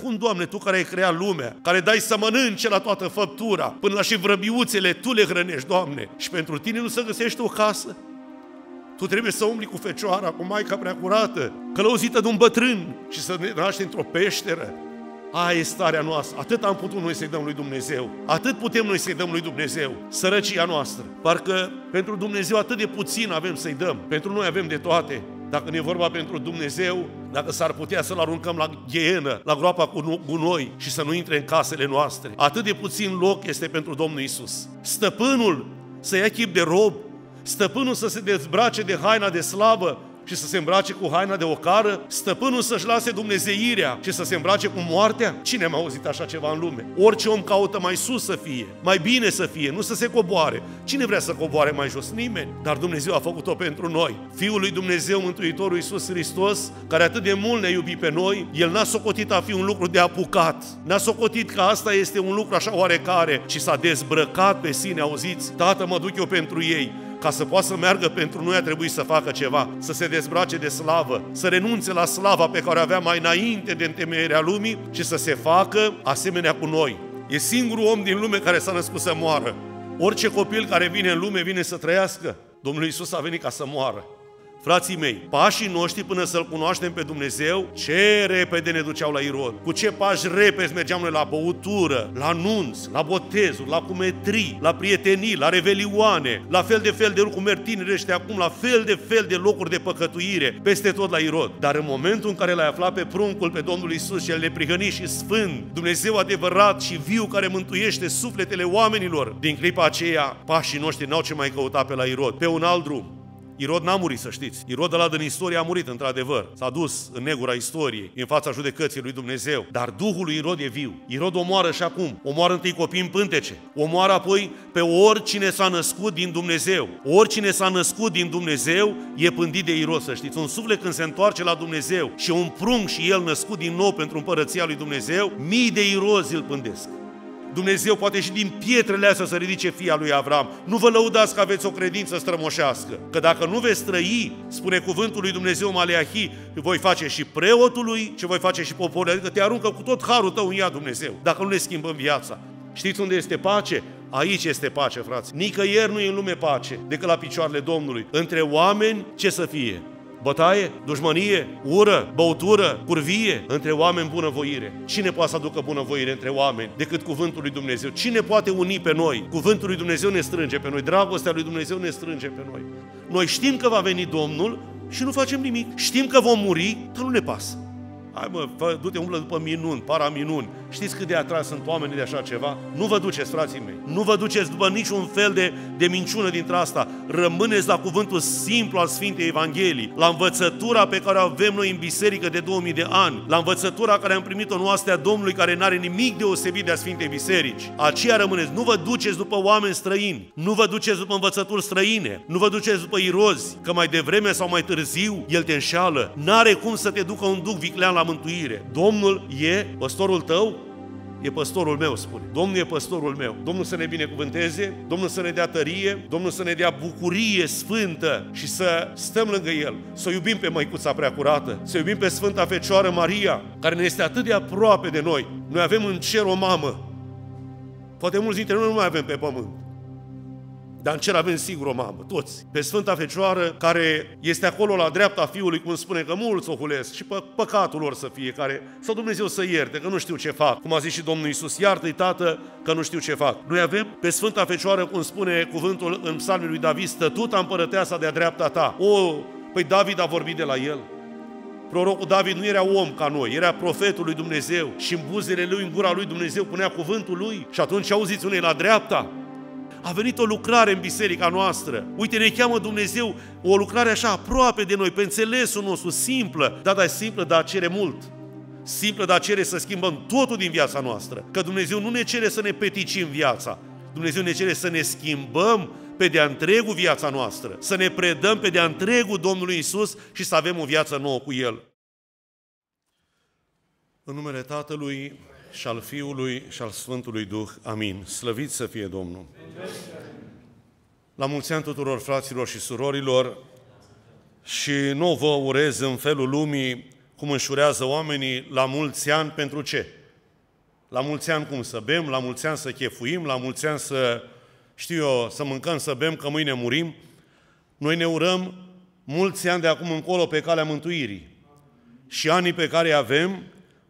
Cum, Doamne, Tu care ai creat lumea, care dai să mănânce la toată făptura, până la și vrăbiuțele Tu le hrănești, Doamne, și pentru Tine nu se găsește o casă? Tu trebuie să umbli cu fecioara, cu Maica Preacurată, călăuzită de un bătrân și să ne naști într-o peșteră. Aia e starea noastră. Atât am putut noi să-i dăm lui Dumnezeu. Atât putem noi să-i dăm lui Dumnezeu. Sărăcia noastră. Parcă pentru Dumnezeu atât de puțin avem să-i dăm. Pentru noi avem de toate. Dacă ne vorba pentru Dumnezeu, dacă s-ar putea să-l aruncăm la ghienă, la groapa cu gunoi și să nu intre în casele noastre. Atât de puțin loc este pentru Domnul Isus. Stăpânul să ia chip de rob, stăpânul să se dezbrace de haina de slavă și să se îmbrace cu haina de ocară, stăpânul să-și lase dumnezeirea și să se îmbrace cu moartea? Cine m-a auzit așa ceva în lume? Orice om caută mai sus să fie, mai bine să fie, nu să se coboare. Cine vrea să coboare mai jos? Nimeni. Dar Dumnezeu a făcut-o pentru noi. Fiul lui Dumnezeu, Mântuitorul Iisus Hristos, care atât de mult ne iubi pe noi, El n-a socotit a fi un lucru de apucat. N-a socotit că asta este un lucru așa oarecare, și s-a dezbrăcat pe sine, auziți? Tată, mă duc eu pentru ei ca să poată să meargă pentru noi a trebuit să facă ceva, să se dezbrace de slavă, să renunțe la slava pe care o avea mai înainte de întemeierea lumii și să se facă asemenea cu noi. E singurul om din lume care s-a născut să moară. Orice copil care vine în lume vine să trăiască. Domnul Isus a venit ca să moară. Frații mei, pașii noștri până să-L cunoaștem pe Dumnezeu, ce repede ne duceau la Irod, cu ce pași repede mergeam noi la băutură, la nunț, la botezuri, la cumetrii, la prietenii, la revelioane, la fel de fel de lucruri tinere și acum, la fel de fel de locuri de păcătuire, peste tot la Irod. Dar în momentul în care l-ai aflat pe pruncul, pe Domnul Isus, cel neprihăni și sfânt, Dumnezeu adevărat și viu care mântuiește sufletele oamenilor, din clipa aceea pașii noștri n-au ce mai căuta pe la Irod, pe un alt drum, Irod n-a murit, să știți. Irod ăla din istorie a murit, într-adevăr. S-a dus în negura istoriei, în fața judecății lui Dumnezeu. Dar Duhul lui Irod e viu. Irod omoară și acum. Omoară întâi copii în pântece. Omoară apoi pe oricine s-a născut din Dumnezeu. Oricine s-a născut din Dumnezeu e pândit de Irod, să știți. Un suflet când se întoarce la Dumnezeu și un prunc și el născut din nou pentru împărăția lui Dumnezeu, mii de irozi îl pândesc. Dumnezeu poate și din pietrele astea să ridice fia lui Avram. Nu vă lăudați că aveți o credință strămoșească, că dacă nu veți trăi, spune cuvântul lui Dumnezeu Maleahi, voi face și preotului, ce voi face și poporul, adică te aruncă cu tot harul tău în ea Dumnezeu, dacă nu ne schimbăm viața. Știți unde este pace? Aici este pace, frați. Nicăieri nu e în lume pace decât la picioarele Domnului. Între oameni ce să fie? bătaie, dușmănie, ură, băutură, curvie, între oameni bunăvoire. Cine poate să aducă bunăvoire între oameni decât cuvântul lui Dumnezeu? Cine poate uni pe noi? Cuvântul lui Dumnezeu ne strânge pe noi, dragostea lui Dumnezeu ne strânge pe noi. Noi știm că va veni Domnul și nu facem nimic. Știm că vom muri, dar nu ne pasă. Hai mă, fă, du-te, umblă după minuni, paraminuni. Știți cât de atras sunt oamenii de așa ceva? Nu vă duceți, frații mei. Nu vă duceți după niciun fel de, de minciună dintre asta. Rămâneți la cuvântul simplu al Sfintei Evangheliei, la învățătura pe care o avem noi în biserică de 2000 de ani, la învățătura care am primit-o în oastea Domnului, care n-are nimic deosebit de a Sfintei Biserici. Aceea rămâneți. Nu vă duceți după oameni străini, nu vă duceți după învățături străine, nu vă duceți după irozi, că mai devreme sau mai târziu el te înșală. N-are cum să te ducă un duc viclean la la mântuire. Domnul e păstorul tău? E păstorul meu, spune. Domnul e păstorul meu. Domnul să ne binecuvânteze, Domnul să ne dea tărie, Domnul să ne dea bucurie sfântă și să stăm lângă El, să iubim pe Măicuța prea curată, să iubim pe Sfânta Fecioară Maria, care ne este atât de aproape de noi. Noi avem în cer o mamă. Poate mulți dintre noi nu mai avem pe pământ. Dar în cer avem sigur o mamă, toți. Pe Sfânta Fecioară, care este acolo la dreapta Fiului, cum spune că mulți o hulesc și pe păcatul lor să fie, care sau Dumnezeu să ierte, că nu știu ce fac. Cum a zis și Domnul Isus, iartă-i Tată, că nu știu ce fac. Noi avem pe Sfânta Fecioară, cum spune cuvântul în psalmii lui David, stătuta împărăteasa de-a dreapta ta. O, păi David a vorbit de la el. Prorocul David nu era om ca noi, era profetul lui Dumnezeu și în buzele lui, în gura lui Dumnezeu punea cuvântul lui. Și atunci auziți unei la dreapta, a venit o lucrare în biserica noastră. Uite, ne cheamă Dumnezeu o lucrare așa aproape de noi, pe înțelesul nostru, simplă. Da, da, simplă, dar cere mult simplă, dar cere să schimbăm totul din viața noastră. Că Dumnezeu nu ne cere să ne peticim viața. Dumnezeu ne cere să ne schimbăm pe de-a întregul viața noastră, să ne predăm pe de-a întregul Domnului Isus și să avem o viață nouă cu El. În numele Tatălui și al Fiului și al Sfântului Duh. Amin. Slăvit să fie Domnul! La mulți ani tuturor fraților și surorilor și nu vă urez în felul lumii cum înșurează oamenii la mulți ani pentru ce? La mulți ani cum să bem, la mulți ani să chefuim, la mulți ani să, știu eu, să mâncăm, să bem, că mâine murim. Noi ne urăm mulți ani de acum încolo pe calea mântuirii. Și anii pe care îi avem,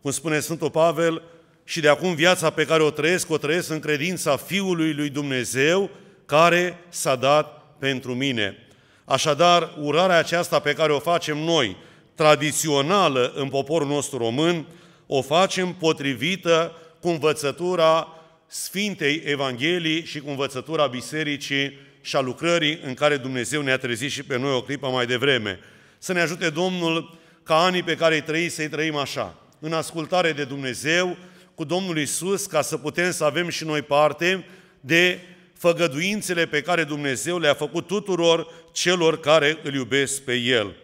cum spune Sfântul Pavel, și de acum viața pe care o trăiesc, o trăiesc în credința Fiului lui Dumnezeu care s-a dat pentru mine. Așadar, urarea aceasta pe care o facem noi, tradițională în poporul nostru român, o facem potrivită cu învățătura Sfintei Evangheliei și cu învățătura Bisericii și a lucrării în care Dumnezeu ne-a trezit și pe noi o clipă mai devreme. Să ne ajute Domnul ca anii pe care îi trăim să-i trăim așa, în ascultare de Dumnezeu, cu Domnul Isus ca să putem să avem și noi parte de făgăduințele pe care Dumnezeu le-a făcut tuturor celor care îl iubesc pe El.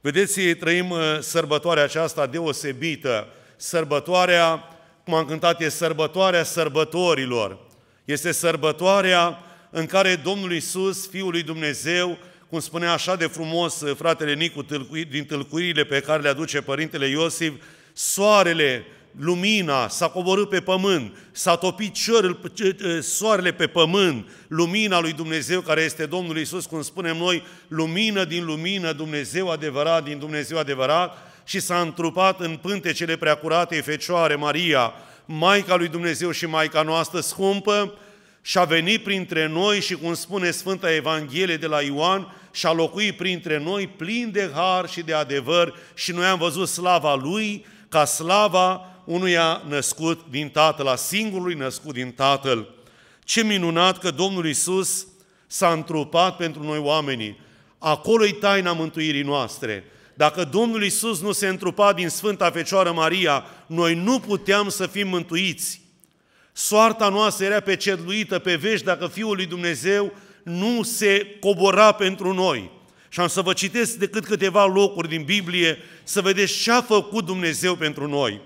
Vedeți, trăim uh, sărbătoarea aceasta deosebită, sărbătoarea, cum am cântat, e sărbătoarea sărbătorilor. Este sărbătoarea în care Domnul Isus, Fiul lui Dumnezeu, cum spunea așa de frumos uh, fratele Nicu din tâlcuirile pe care le aduce Părintele Iosif, soarele lumina s-a coborât pe pământ, s-a topit cerul, soarele pe pământ, lumina lui Dumnezeu care este Domnul Isus, cum spunem noi, lumină din lumină, Dumnezeu adevărat din Dumnezeu adevărat, și s-a întrupat în pântecele preacuratei Fecioare Maria, Maica lui Dumnezeu și Maica noastră scumpă, și a venit printre noi și, cum spune Sfânta Evanghelie de la Ioan, și a locuit printre noi plin de har și de adevăr și noi am văzut slava Lui, ca slava unuia născut din Tatăl, a singurului născut din Tatăl. Ce minunat că Domnul Isus s-a întrupat pentru noi oamenii. Acolo e taina mântuirii noastre. Dacă Domnul Isus nu se întrupa din Sfânta Fecioară Maria, noi nu puteam să fim mântuiți. Soarta noastră era pecetluită pe vești dacă Fiul lui Dumnezeu nu se cobora pentru noi. Și am să vă citesc decât câteva locuri din Biblie să vedeți ce a făcut Dumnezeu pentru noi.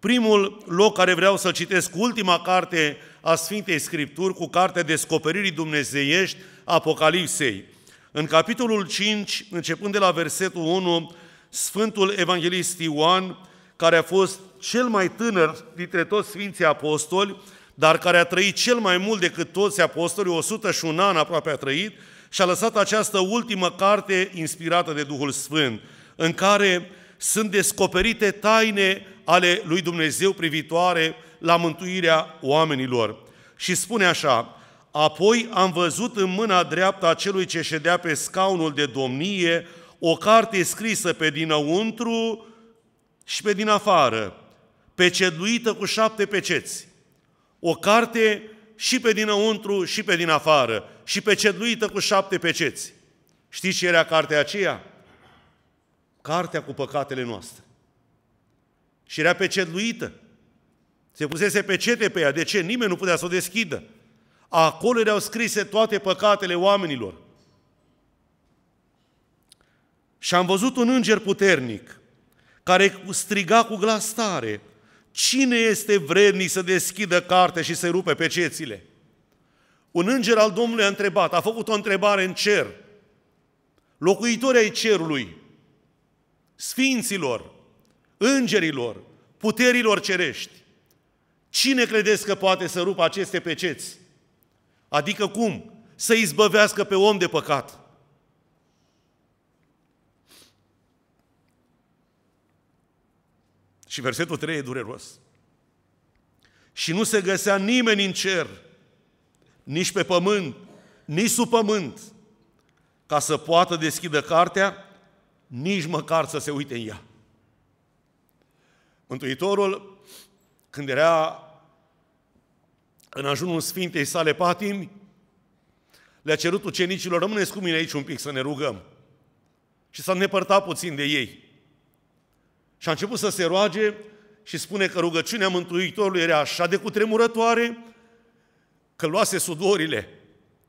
Primul loc care vreau să citesc, ultima carte a Sfintei Scripturi, cu cartea Descoperirii Dumnezeiești, Apocalipsei. În capitolul 5, începând de la versetul 1, Sfântul Evanghelist Ioan, care a fost cel mai tânăr dintre toți Sfinții Apostoli, dar care a trăit cel mai mult decât toți apostolii, 101 ani aproape a trăit, și a lăsat această ultimă carte inspirată de Duhul Sfânt, în care sunt descoperite taine ale lui Dumnezeu privitoare la mântuirea oamenilor. Și spune așa, Apoi am văzut în mâna dreaptă a celui ce ședea pe scaunul de domnie o carte scrisă pe dinăuntru și pe din afară, peceduită cu șapte peceți. O carte și pe dinăuntru și pe din afară și peceduită cu șapte peceți. Știți ce era cartea aceea? Cartea cu păcatele noastre și era pecetluită. Se pusese pecete pe ea, de ce? Nimeni nu putea să o deschidă. Acolo erau scrise toate păcatele oamenilor. Și am văzut un înger puternic care striga cu glas tare, cine este vrednic să deschidă cartea și să rupe pecețile? Un înger al Domnului a întrebat, a făcut o întrebare în cer, locuitorii ai cerului, sfinților, îngerilor, puterilor cerești. Cine credeți că poate să rupă aceste peceți? Adică cum? Să izbăvească pe om de păcat. Și versetul 3 e dureros. Și nu se găsea nimeni în cer, nici pe pământ, nici sub pământ, ca să poată deschide cartea, nici măcar să se uite în ea. Mântuitorul, când era în ajunul Sfintei sale patimi, le-a cerut ucenicilor, rămâneți cu mine aici un pic să ne rugăm. Și s-a îndepărtat puțin de ei. Și a început să se roage și spune că rugăciunea Mântuitorului era așa de cutremurătoare că luase sudorile,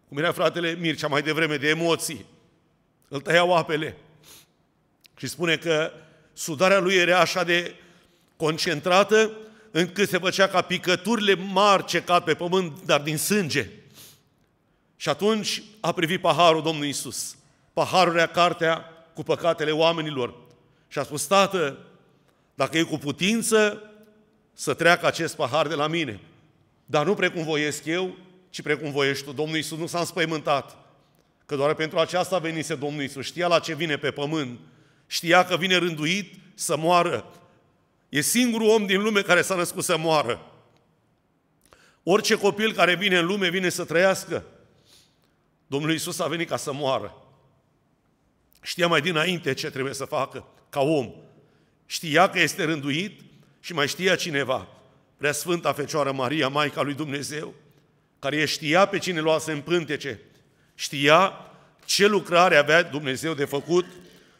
cum era fratele Mircea mai devreme, de emoții. Îl tăiau apele. Și spune că sudarea lui era așa de concentrată, încât se făcea ca picăturile mari cad pe pământ, dar din sânge. Și atunci a privit paharul Domnului Isus. Paharul era cartea cu păcatele oamenilor. Și a spus, Tată, dacă e cu putință, să treacă acest pahar de la mine. Dar nu precum voiesc eu, ci precum voiești tu. Domnul Isus nu s-a înspăimântat, că doar pentru aceasta venise Domnul Isus. Știa la ce vine pe pământ, știa că vine rânduit să moară, E singurul om din lume care s-a născut să moară. Orice copil care vine în lume vine să trăiască. Domnul Isus a venit ca să moară. Știa mai dinainte ce trebuie să facă ca om. Știa că este rânduit și mai știa cineva. Preasfânta Fecioară Maria, Maica lui Dumnezeu, care știa pe cine lua să împântece, știa ce lucrare avea Dumnezeu de făcut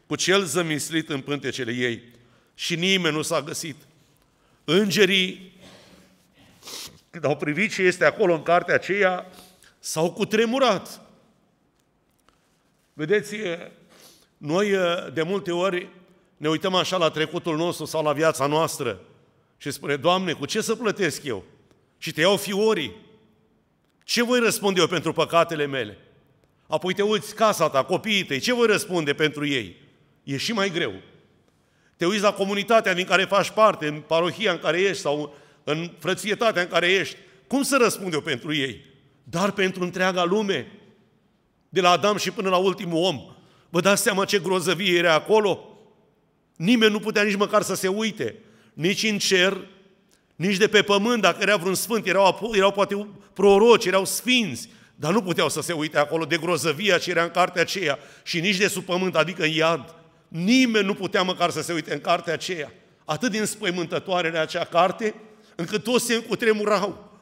cu cel zămislit în pântecele ei și nimeni nu s-a găsit. Îngerii, când au privit ce este acolo în cartea aceea, s-au cutremurat. Vedeți, noi de multe ori ne uităm așa la trecutul nostru sau la viața noastră și spune, Doamne, cu ce să plătesc eu? Și te iau fiorii. Ce voi răspunde eu pentru păcatele mele? Apoi te uiți casa ta, copiii tăi, ce voi răspunde pentru ei? E și mai greu. Te uiți la comunitatea din care faci parte, în parohia în care ești sau în frățietatea în care ești. Cum să răspund eu pentru ei? Dar pentru întreaga lume. De la Adam și până la ultimul om. Vă dați seama ce grozăvie era acolo? Nimeni nu putea nici măcar să se uite. Nici în cer, nici de pe pământ, dacă era vreun sfânt, erau, erau poate proroci, erau sfinți, dar nu puteau să se uite acolo de grozăvia ce era în cartea aceea și nici de sub pământ, adică în iad. Nimeni nu putea măcar să se uite în cartea aceea. Atât din spăimântătoare era acea carte, încât toți se cutremurau.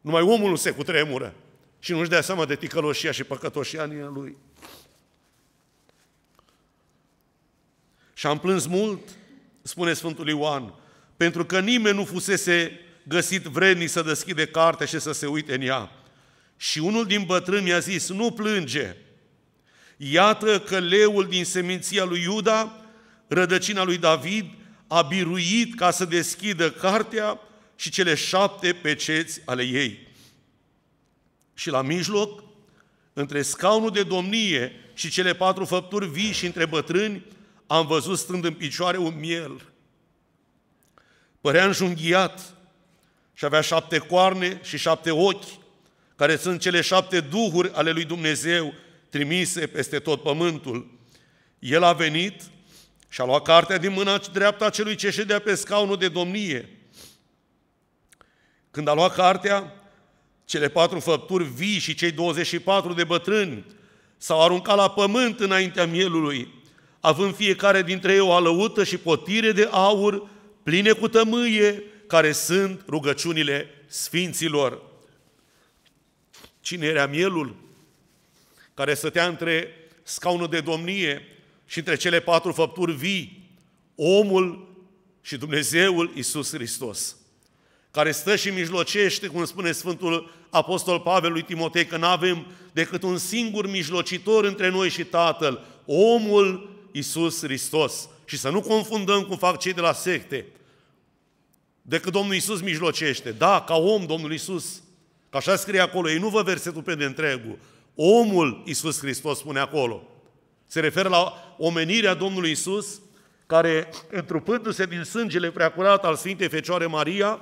Numai omul nu se cutremură și nu-și dea seama de ticăloșia și în lui. Și am plâns mult, spune Sfântul Ioan, pentru că nimeni nu fusese găsit vrednic să deschide cartea și să se uite în ea. Și unul din bătrâni mi-a zis, nu plânge, Iată că leul din seminția lui Iuda, rădăcina lui David, a biruit ca să deschidă cartea și cele șapte peceți ale ei. Și la mijloc, între scaunul de domnie și cele patru făpturi vii și între bătrâni, am văzut stând în picioare un miel. Părea înjunghiat și avea șapte coarne și șapte ochi, care sunt cele șapte duhuri ale lui Dumnezeu trimise peste tot pământul. El a venit și a luat cartea din mâna dreapta celui ce ședea pe scaunul de domnie. Când a luat cartea, cele patru făpturi vii și cei 24 de bătrâni s-au aruncat la pământ înaintea mielului, având fiecare dintre ei o alăută și potire de aur pline cu tămâie, care sunt rugăciunile sfinților. Cine era mielul? care stătea între scaunul de domnie și între cele patru făpturi vii, omul și Dumnezeul Isus Hristos, care stă și mijlocește, cum spune Sfântul Apostol Pavel lui Timotei, că nu avem decât un singur mijlocitor între noi și Tatăl, omul Isus Hristos. Și să nu confundăm cum fac cei de la secte, decât Domnul Isus mijlocește. Da, ca om Domnul Isus. Că așa scrie acolo, ei nu vă versetul pe de întregul, Omul Iisus Hristos spune acolo. Se referă la omenirea Domnului Iisus, care, întrupându-se din sângele preacurat al Sfintei Fecioare Maria,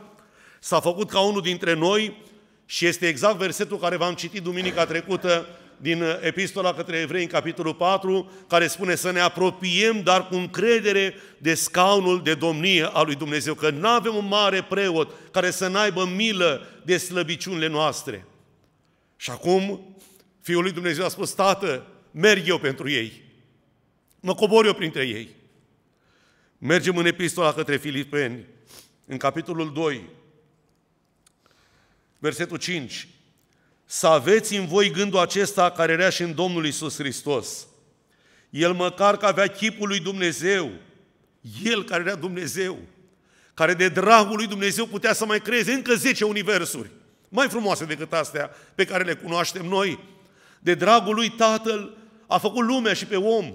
s-a făcut ca unul dintre noi și este exact versetul care v-am citit duminica trecută din Epistola către Evrei, în capitolul 4, care spune să ne apropiem, dar cu încredere, de scaunul de domnie a lui Dumnezeu, că nu avem un mare preot care să n-aibă milă de slăbiciunile noastre. Și acum Fiul lui Dumnezeu a spus, Tată, merg eu pentru ei. Mă cobor eu printre ei. Mergem în epistola către Filipeni, în capitolul 2, versetul 5. Să aveți în voi gândul acesta care era și în Domnul Isus Hristos. El măcar că avea chipul lui Dumnezeu, El care era Dumnezeu, care de dragul lui Dumnezeu putea să mai creeze încă 10 universuri, mai frumoase decât astea pe care le cunoaștem noi, de dragul lui Tatăl a făcut lumea și pe om.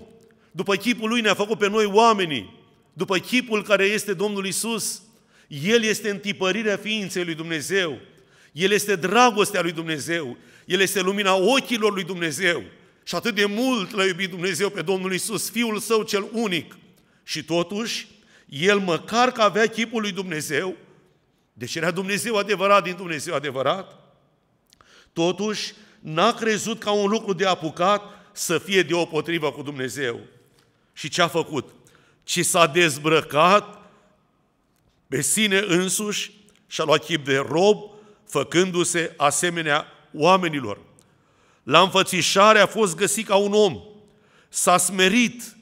După chipul lui ne-a făcut pe noi oamenii. După chipul care este Domnul Isus, El este întipărirea ființei lui Dumnezeu. El este dragostea lui Dumnezeu. El este lumina ochilor lui Dumnezeu. Și atât de mult l-a iubit Dumnezeu pe Domnul Isus, Fiul Său cel unic. Și totuși, El măcar că avea chipul lui Dumnezeu, deci era Dumnezeu adevărat din Dumnezeu adevărat, totuși n-a crezut ca un lucru de apucat să fie de potrivă cu Dumnezeu. Și ce a făcut? Ci s-a dezbrăcat pe sine însuși și a luat chip de rob, făcându-se asemenea oamenilor. La înfățișare a fost găsit ca un om, s-a smerit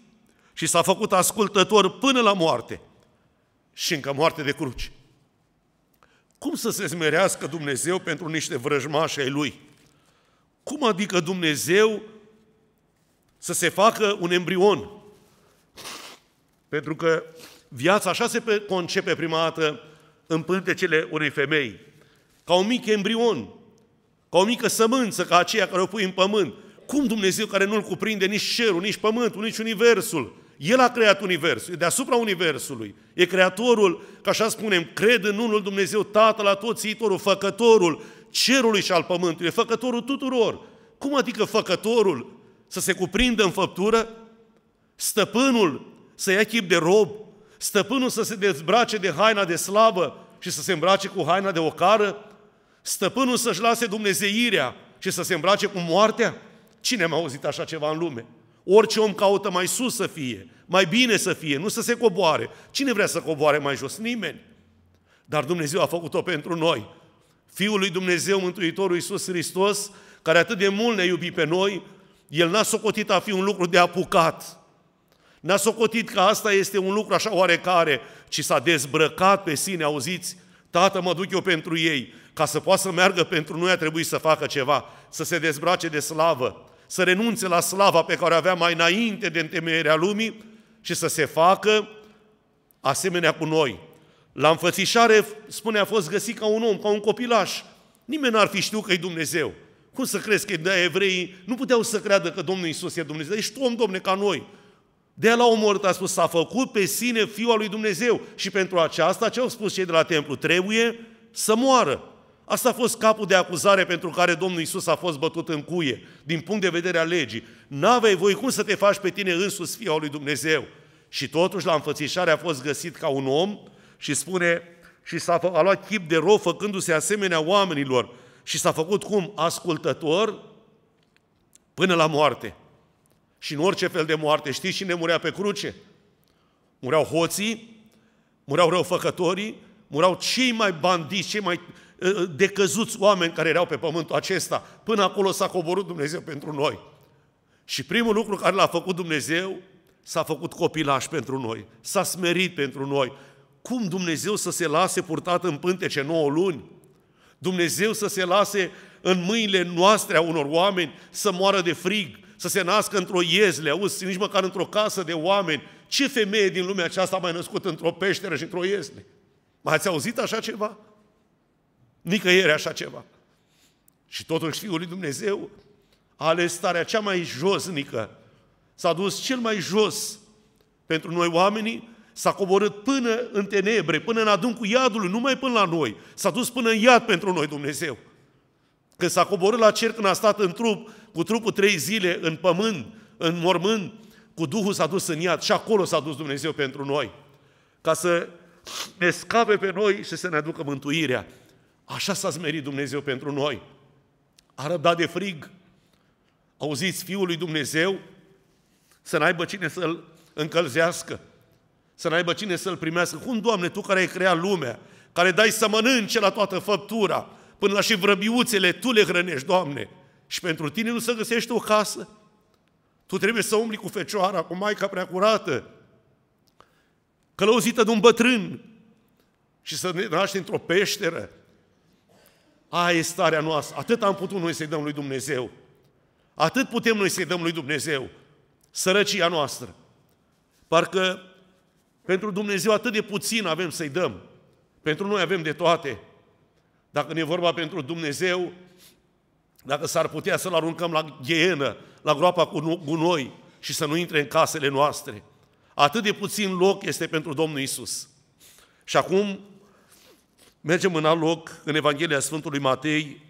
și s-a făcut ascultător până la moarte și încă moarte de cruci. Cum să se smerească Dumnezeu pentru niște vrăjmași ai Lui? Cum adică Dumnezeu să se facă un embrion? Pentru că viața așa se concepe prima dată în pântecele unei femei. Ca un mic embrion, ca o mică sămânță, ca aceea care o pui în pământ. Cum Dumnezeu care nu-L cuprinde nici cerul, nici pământul, nici universul? El a creat universul, e deasupra universului. E creatorul, ca așa spunem, cred în unul Dumnezeu, Tatăl, la tot, iitorul făcătorul, cerului și al pământului, făcătorul tuturor. Cum adică făcătorul să se cuprindă în făptură? Stăpânul să ia chip de rob, stăpânul să se dezbrace de haina de slavă și să se îmbrace cu haina de ocară, stăpânul să-și lase dumnezeirea și să se îmbrace cu moartea? Cine m-a auzit așa ceva în lume? Orice om caută mai sus să fie, mai bine să fie, nu să se coboare. Cine vrea să coboare mai jos? Nimeni. Dar Dumnezeu a făcut-o pentru noi. Fiul lui Dumnezeu, Mântuitorul Iisus Hristos, care atât de mult ne-a iubit pe noi, El n-a socotit a fi un lucru de apucat. N-a socotit că asta este un lucru așa oarecare, ci s-a dezbrăcat pe sine, auziți? Tată, mă duc eu pentru ei. Ca să poată să meargă pentru noi a trebuit să facă ceva, să se dezbrace de slavă, să renunțe la slava pe care o avea mai înainte de întemeierea lumii și să se facă asemenea cu noi. La înfățișare, spune, a fost găsit ca un om, ca un copilaș. Nimeni n-ar fi știut că e Dumnezeu. Cum să crezi că de evreii nu puteau să creadă că Domnul Isus e Dumnezeu? Ești om, Domne, ca noi. De la omorât a spus, s-a făcut pe sine Fiul al lui Dumnezeu. Și pentru aceasta, ce au spus cei de la templu? Trebuie să moară. Asta a fost capul de acuzare pentru care Domnul Isus a fost bătut în cuie, din punct de vedere al legii. N-avei voi cum să te faci pe tine însuți Fiul al lui Dumnezeu. Și totuși, la înfățișare a fost găsit ca un om, și spune și s-a a luat chip de rău făcându-se asemenea oamenilor și s-a făcut cum? Ascultător până la moarte. Și în orice fel de moarte, știți cine murea pe cruce? Mureau hoții, mureau răufăcătorii, mureau cei mai bandiți, cei mai ă, ă, decăzuți oameni care erau pe pământul acesta. Până acolo s-a coborât Dumnezeu pentru noi. Și primul lucru care l-a făcut Dumnezeu, s-a făcut copilaș pentru noi, s-a smerit pentru noi, cum Dumnezeu să se lase purtat în pântece 9 luni? Dumnezeu să se lase în mâinile noastre a unor oameni să moară de frig, să se nască într-o iezle, auzi, nici măcar într-o casă de oameni. Ce femeie din lumea aceasta mai născut într-o peșteră și într-o iezle? Mai ați auzit așa ceva? Nicăieri așa ceva. Și totuși Fiul lui Dumnezeu a ales starea cea mai josnică, s-a dus cel mai jos pentru noi oamenii, S-a coborât până în tenebre, până în adâncul iadului, numai până la noi. S-a dus până în iad pentru noi Dumnezeu. Când s-a coborât la cer, când a stat în trup, cu trupul trei zile în pământ, în mormânt, cu Duhul s-a dus în iad și acolo s-a dus Dumnezeu pentru noi. Ca să ne scape pe noi și să ne aducă mântuirea. Așa s-a smerit Dumnezeu pentru noi. A răbdat de frig. Auziți, Fiul lui Dumnezeu să n-aibă cine să-L încălzească. Să n-aibă cine să-L primească. Cum, Doamne, Tu care ai creat lumea, care dai să mănânce la toată făptura, până la și vrăbiuțele, Tu le hrănești, Doamne. Și pentru Tine nu se găsește o casă. Tu trebuie să umbli cu Fecioara, cu Maica Preacurată, călăuzită de un bătrân și să ne naști într-o peșteră. Aia e starea noastră. Atât am putut noi să-i dăm lui Dumnezeu. Atât putem noi să-i dăm lui Dumnezeu. Sărăcia noastră. Parcă pentru Dumnezeu atât de puțin avem să-i dăm. Pentru noi avem de toate. Dacă ne vorba pentru Dumnezeu, dacă s-ar putea să-L aruncăm la ghienă, la groapa cu gunoi și să nu intre în casele noastre. Atât de puțin loc este pentru Domnul Isus. Și acum mergem în alt loc, în Evanghelia Sfântului Matei,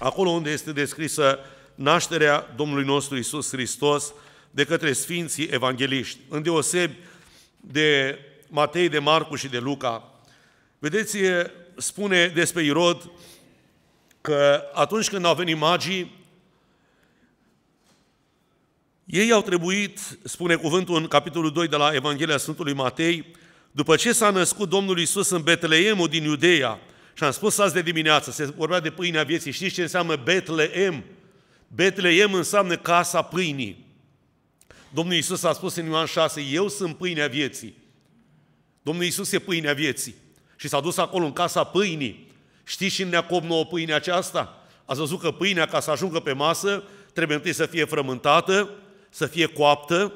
acolo unde este descrisă nașterea Domnului nostru Isus Hristos de către Sfinții Evangeliști. Îndeosebi de Matei, de Marcu și de Luca. Vedeți, spune despre Irod că atunci când au venit magii, ei au trebuit, spune cuvântul în capitolul 2 de la Evanghelia Sfântului Matei, după ce s-a născut Domnul Isus în Betleemul din Iudeea, și am spus azi de dimineață, se vorbea de pâinea vieții, știți ce înseamnă Betleem? Betleem înseamnă casa pâinii. Domnul Iisus a spus în Ioan 6, eu sunt pâinea vieții. Domnul Iisus e pâinea vieții. Și s-a dus acolo în casa pâinii. Știți și în Neacop nouă pâinea aceasta? Ați văzut că pâinea, ca să ajungă pe masă, trebuie întâi să fie frământată, să fie coaptă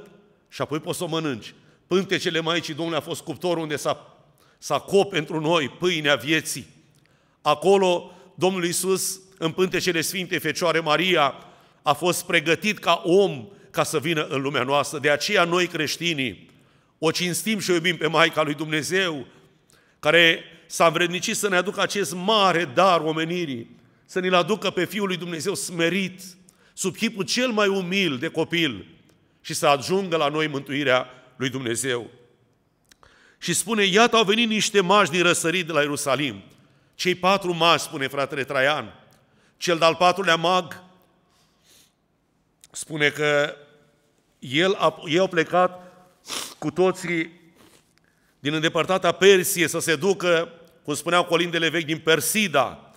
și apoi poți să o mănânci. Pântecele Maicii Domnului a fost cuptorul unde s-a, s-a cop pentru noi pâinea vieții. Acolo Domnul Iisus, în pântecele sfinte Fecioare Maria, a fost pregătit ca om ca să vină în lumea noastră. De aceea noi creștinii o cinstim și o iubim pe Maica lui Dumnezeu, care s-a învrednicit să ne aducă acest mare dar omenirii, să ne-l aducă pe Fiul lui Dumnezeu smerit, sub chipul cel mai umil de copil și să ajungă la noi mântuirea lui Dumnezeu. Și spune, iată au venit niște mași din răsărit de la Ierusalim. Cei patru mași, spune fratele Traian. Cel de-al patrulea mag spune că el a, ei au plecat cu toții din îndepărtata Persie să se ducă, cum spuneau colindele vechi, din Persida,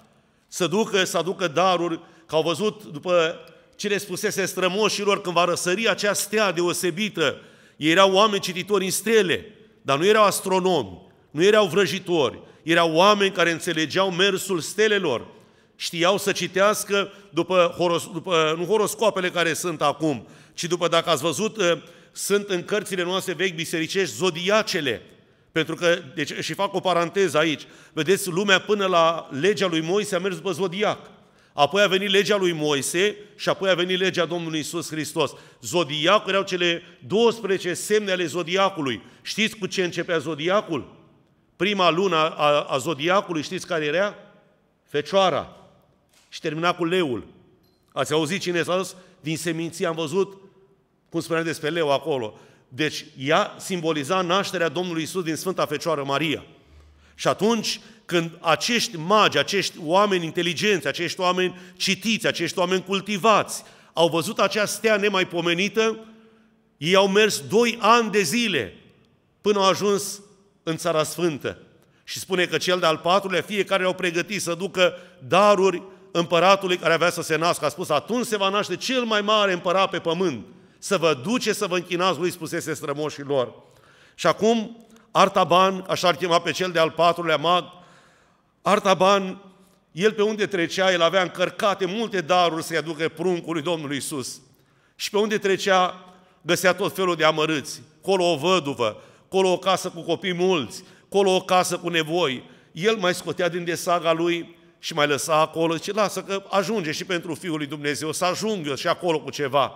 să ducă, să aducă daruri, că au văzut după ce le spusese strămoșilor când va răsări acea stea deosebită. Ei erau oameni cititori în stele, dar nu erau astronomi, nu erau vrăjitori, erau oameni care înțelegeau mersul stelelor, știau să citească după, horos, după nu horoscopele care sunt acum, ci după, dacă ați văzut, ă, sunt în cărțile noastre vechi bisericești zodiacele, pentru că, deci, și fac o paranteză aici, vedeți, lumea până la legea lui Moise a mers după zodiac. Apoi a venit legea lui Moise și apoi a venit legea Domnului Isus Hristos. Zodiacul erau cele 12 semne ale zodiacului. Știți cu ce începea zodiacul? Prima lună a, a zodiacului, știți care era? Fecioara. Și termina cu leul. Ați auzit cine s-a dus? din seminție, am văzut, cum spuneam despre leu acolo, deci ea simboliza nașterea Domnului Isus din Sfânta Fecioară Maria. Și atunci când acești magi, acești oameni inteligenți, acești oameni citiți, acești oameni cultivați, au văzut acea stea nemaipomenită, ei au mers doi ani de zile până au ajuns în Țara Sfântă. Și spune că cel de-al patrulea, fiecare au pregătit să ducă daruri împăratului care avea să se nască. A spus, atunci se va naște cel mai mare împărat pe pământ. Să vă duce să vă închinați lui, spusese strămoșii lor. Și acum Artaban, așa ar chema pe cel de-al patrulea mag, Artaban, el pe unde trecea, el avea încărcate multe daruri să-i aducă pruncului Domnului Isus. Și pe unde trecea, găsea tot felul de amărâți. Colo o văduvă, colo o casă cu copii mulți, colo o casă cu nevoi. El mai scotea din desaga lui și mai lăsa acolo, ci lasă că ajunge și pentru Fiul lui Dumnezeu, să ajungă și acolo cu ceva.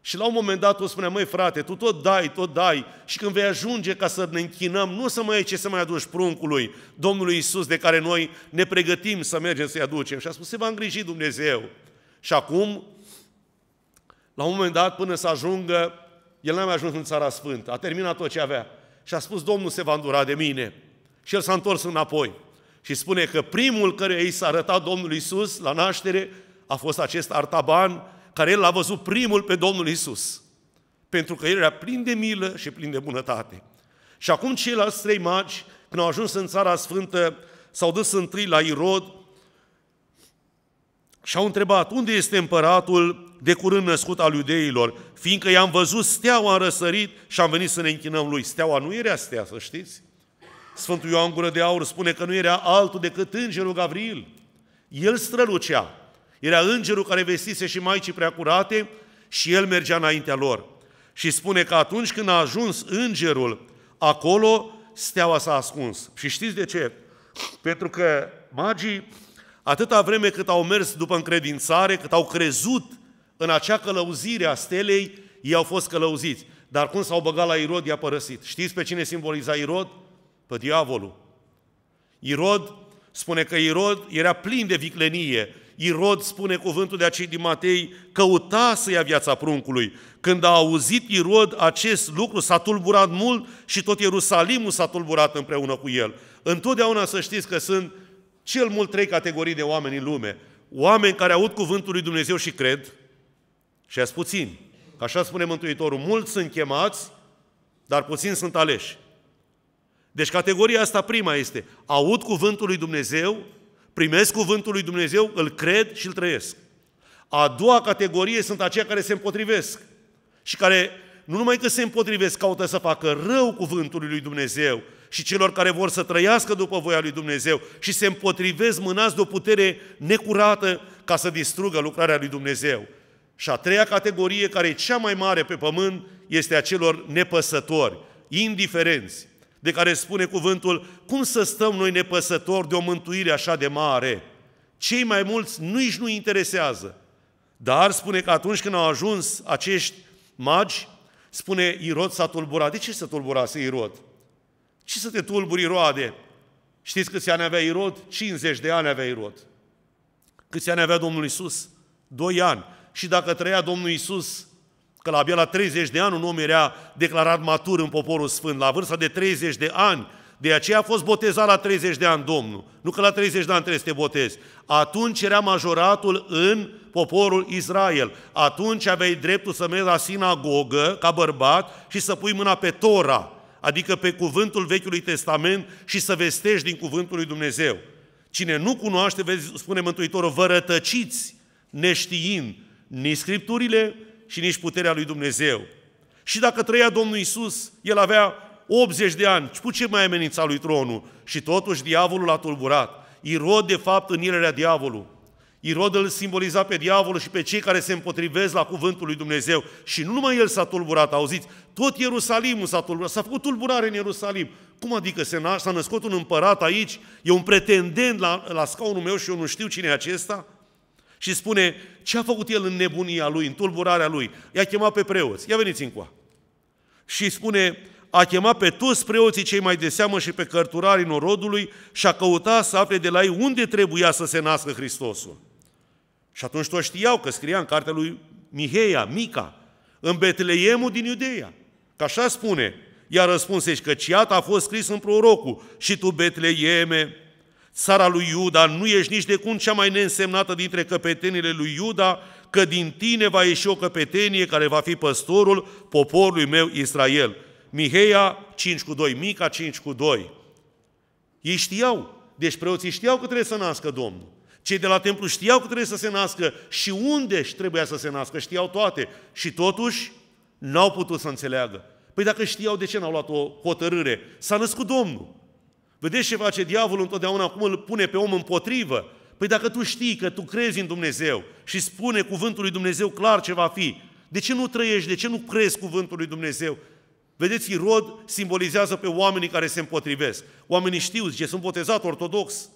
Și la un moment dat o spunea, măi frate, tu tot dai, tot dai și când vei ajunge ca să ne închinăm, nu să mai ai ce să mai aduci pruncului Domnului Isus de care noi ne pregătim să mergem să-i aducem. Și a spus, se va îngriji Dumnezeu. Și acum, la un moment dat, până să ajungă, el n-a mai ajuns în Țara Sfântă, a terminat tot ce avea. Și a spus, Domnul se va îndura de mine. Și el s-a întors înapoi. Și spune că primul care i s-a arătat Domnul Isus la naștere a fost acest artaban, care el l-a văzut primul pe Domnul Isus. Pentru că el era plin de milă și plin de bunătate. Și acum ceilalți trei magi, când au ajuns în Țara Sfântă, s-au dus întâi la Irod și au întrebat, unde este împăratul de curând născut al iudeilor, fiindcă i-am văzut steaua a răsărit și am venit să ne închinăm lui. Steaua nu era stea, să știți. Sfântul Ioan Gură de Aur spune că nu era altul decât Îngerul Gavril. El strălucea. Era Îngerul care vestise și Maicii Preacurate și el mergea înaintea lor. Și spune că atunci când a ajuns Îngerul acolo, steaua s-a ascuns. Și știți de ce? Pentru că magii, atâta vreme cât au mers după încredințare, cât au crezut în acea călăuzire a stelei, ei au fost călăuziți. Dar cum s-au băgat la Irod, i-a părăsit. Știți pe cine simboliza Irod? pe diavolul. Irod spune că Irod era plin de viclenie. Irod spune cuvântul de acei din Matei, căuta să ia viața pruncului. Când a auzit Irod acest lucru, s-a tulburat mult și tot Ierusalimul s-a tulburat împreună cu el. Întotdeauna să știți că sunt cel mult trei categorii de oameni în lume. Oameni care aud cuvântul lui Dumnezeu și cred, și ați puțin. Așa spune Mântuitorul, mulți sunt chemați, dar puțini sunt aleși. Deci categoria asta prima este, aud cuvântul lui Dumnezeu, primesc cuvântul lui Dumnezeu, îl cred și îl trăiesc. A doua categorie sunt aceia care se împotrivesc și care nu numai că se împotrivesc, caută să facă rău cuvântului lui Dumnezeu și celor care vor să trăiască după voia lui Dumnezeu și se împotrivesc mânați de o putere necurată ca să distrugă lucrarea lui Dumnezeu. Și a treia categorie, care e cea mai mare pe pământ, este a celor nepăsători, indiferenți de care spune cuvântul, cum să stăm noi nepăsători de o mântuire așa de mare? Cei mai mulți nici nu interesează. Dar spune că atunci când au ajuns acești magi, spune Irod s-a tulburat. De ce se tulburase Irod? Ce să te tulburi, Iroade? Știți câți ani avea Irod? 50 de ani avea Irod. Câți ani avea Domnul Isus? 2 ani. Și dacă trăia Domnul Isus că la abia la 30 de ani un om era declarat matur în poporul sfânt, la vârsta de 30 de ani, de aceea a fost botezat la 30 de ani Domnul, nu că la 30 de ani trebuie să te botezi. Atunci era majoratul în poporul Israel. Atunci aveai dreptul să mergi la sinagogă ca bărbat și să pui mâna pe Tora, adică pe cuvântul Vechiului Testament și să vestești din cuvântul lui Dumnezeu. Cine nu cunoaște, spune Mântuitorul, vă rătăciți neștiind ni Scripturile, și nici puterea lui Dumnezeu. Și dacă trăia Domnul Isus, el avea 80 de ani, cu ce mai amenința lui tronul? Și totuși diavolul l-a tulburat. Irod, de fapt, în el era diavolul. Irod îl simboliza pe diavolul și pe cei care se împotrivesc la cuvântul lui Dumnezeu. Și nu numai el s-a tulburat, auziți, tot Ierusalimul s-a tulburat, s-a făcut tulburare în Ierusalim. Cum adică s-a născut un împărat aici, e un pretendent la, la scaunul meu și eu nu știu cine e acesta? și spune ce a făcut el în nebunia lui, în tulburarea lui. I-a chemat pe preoți. Ia veniți încoa. Și spune, a chemat pe toți preoții cei mai de seamă și pe cărturarii norodului și a căutat să afle de la ei unde trebuia să se nască Hristosul. Și atunci toți știau că scria în cartea lui Miheia, Mica, în Betleemul din Iudeia. Că așa spune, i-a răspuns, că ciat a fost scris în prorocul și tu, Betleeme, Țara lui Iuda, nu ești nici de cum cea mai neînsemnată dintre căpetenile lui Iuda, că din tine va ieși o căpetenie care va fi păstorul poporului meu Israel. Miheia 5 cu 2, Mica 5 cu 2. Ei știau, deci preoții știau că trebuie să nască Domnul. Cei de la templu știau că trebuie să se nască și unde și trebuia să se nască, știau toate. Și totuși n-au putut să înțeleagă. Păi dacă știau, de ce n-au luat o hotărâre? S-a născut Domnul. Vedeți ce face diavolul întotdeauna, cum îl pune pe om împotrivă? Păi dacă tu știi că tu crezi în Dumnezeu și spune cuvântul lui Dumnezeu clar ce va fi, de ce nu trăiești, de ce nu crezi cuvântul lui Dumnezeu? Vedeți, Irod simbolizează pe oamenii care se împotrivesc. Oamenii știu, zice, sunt botezat ortodox.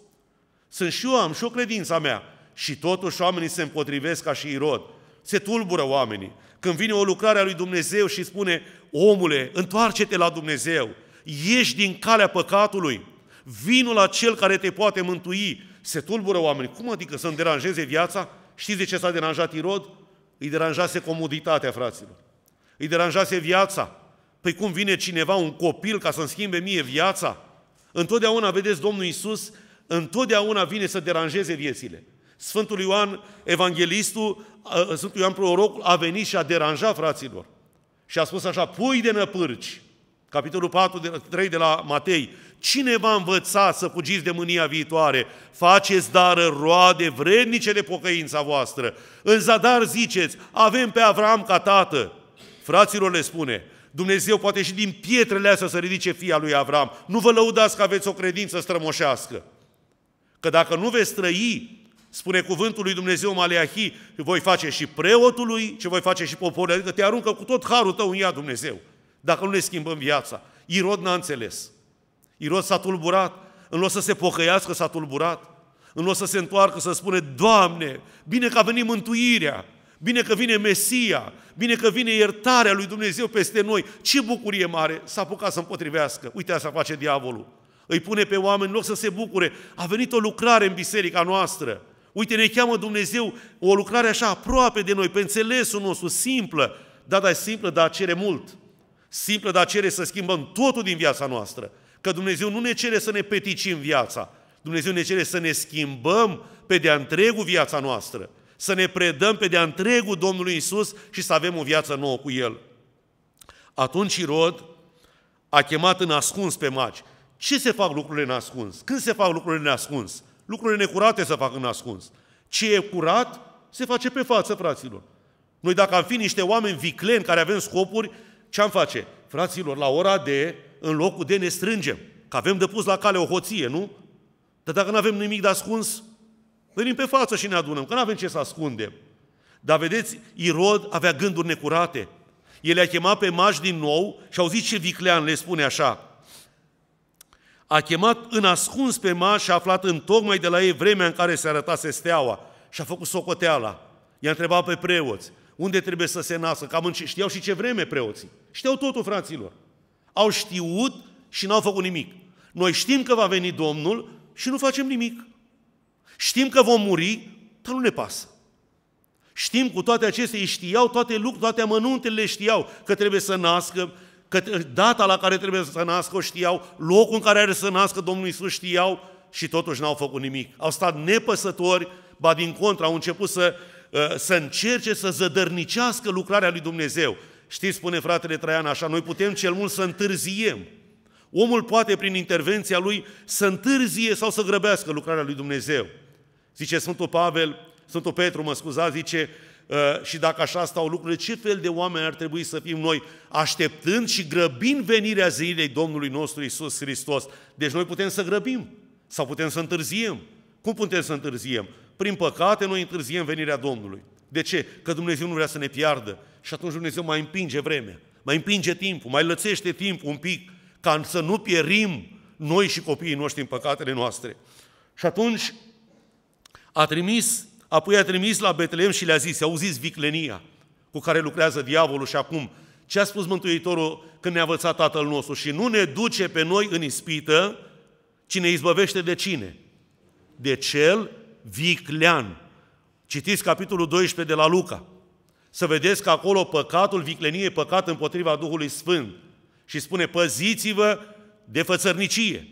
Sunt și eu, am și o credința mea. Și totuși oamenii se împotrivesc ca și Irod. Se tulbură oamenii. Când vine o lucrare a lui Dumnezeu și spune, omule, întoarce-te la Dumnezeu, ieși din calea păcatului, vinul acel care te poate mântui, se tulbură oamenii. Cum adică să-mi deranjeze viața? Știți de ce s-a deranjat Irod? Îi deranjase comoditatea, fraților. Îi deranjase viața. Păi cum vine cineva, un copil, ca să-mi schimbe mie viața? Întotdeauna, vedeți, Domnul Iisus, întotdeauna vine să deranjeze viețile. Sfântul Ioan, evanghelistul, Sfântul Ioan prorocul, a venit și a deranjat fraților. Și a spus așa, pui de năpârci, capitolul 4, 3 de la Matei, cine va învăța să fugiți de mânia viitoare? Faceți dar roade vrednice de pocăința voastră. În zadar ziceți, avem pe Avram ca tată. Fraților le spune, Dumnezeu poate și din pietrele astea să ridice fia lui Avram. Nu vă lăudați că aveți o credință strămoșească. Că dacă nu veți trăi, spune cuvântul lui Dumnezeu Maleahi, voi face și preotului, ce voi face și poporul, adică te aruncă cu tot harul tău în ea Dumnezeu dacă nu ne schimbăm viața. Irod n-a înțeles. Irod s-a tulburat. În loc să se pocăiască, s-a tulburat. În loc să se întoarcă, să spune, Doamne, bine că a venit mântuirea, bine că vine Mesia, bine că vine iertarea lui Dumnezeu peste noi. Ce bucurie mare s-a apucat să împotrivească. Uite asta face diavolul. Îi pune pe oameni în loc să se bucure. A venit o lucrare în biserica noastră. Uite, ne cheamă Dumnezeu o lucrare așa aproape de noi, pe înțelesul nostru, simplă. Da, dar simplă, dar cere mult simplă, dar cere să schimbăm totul din viața noastră. Că Dumnezeu nu ne cere să ne peticim viața, Dumnezeu ne cere să ne schimbăm pe de-a întregul viața noastră, să ne predăm pe de-a întregul Domnului Isus și să avem o viață nouă cu El. Atunci Irod a chemat în ascuns pe magi. Ce se fac lucrurile în ascuns? Când se fac lucrurile în ascuns? Lucrurile necurate se fac în ascuns. Ce e curat, se face pe față, fraților. Noi dacă am fi niște oameni vicleni care avem scopuri, ce am face? Fraților, la ora de, în locul de ne strângem, că avem de pus la cale o hoție, nu? Dar dacă nu avem nimic de ascuns, venim pe față și ne adunăm, că nu avem ce să ascundem. Dar vedeți, Irod avea gânduri necurate. El a chemat pe magi din nou și au zis ce viclean le spune așa. A chemat în ascuns pe magi și a aflat în tocmai de la ei vremea în care se arătase steaua și a făcut socoteala. I-a întrebat pe preoți, unde trebuie să se nască, cam în ce știau și ce vreme preoții. Știau totul, fraților. Au știut și n-au făcut nimic. Noi știm că va veni Domnul și nu facem nimic. Știm că vom muri, dar nu ne pasă. Știm cu toate acestea, ei știau toate lucrurile, toate amănuntele știau, că trebuie să nască, că data la care trebuie să nască o știau, locul în care are să nască Domnul Isus știau și totuși n-au făcut nimic. Au stat nepăsători, ba din contra, au început să Ă, să încerce să zădărnicească lucrarea lui Dumnezeu. Știți, spune fratele Traian așa, noi putem cel mult să întârziem. Omul poate prin intervenția lui să întârzie sau să grăbească lucrarea lui Dumnezeu. Zice Sfântul Pavel, Sfântul Petru, mă scuza, zice, ă, și dacă așa stau lucrurile, ce fel de oameni ar trebui să fim noi, așteptând și grăbind venirea zilei Domnului nostru Isus Hristos? Deci noi putem să grăbim sau putem să întârziem. Cum putem să întârziem? Prin păcate noi întârziem venirea Domnului. De ce? Că Dumnezeu nu vrea să ne piardă. Și atunci Dumnezeu mai împinge vremea, mai împinge timpul, mai lățește timpul un pic, ca să nu pierim noi și copiii noștri în păcatele noastre. Și atunci a trimis, apoi a trimis la Betlehem și le-a zis, auziți viclenia cu care lucrează diavolul și acum, ce a spus Mântuitorul când ne-a învățat Tatăl nostru? Și nu ne duce pe noi în ispită, ci ne izbăvește de cine? De cel viclean. Citiți capitolul 12 de la Luca. Să vedeți că acolo păcatul, vicleniei, păcat împotriva Duhului Sfânt. Și spune, păziți-vă de fățărnicie.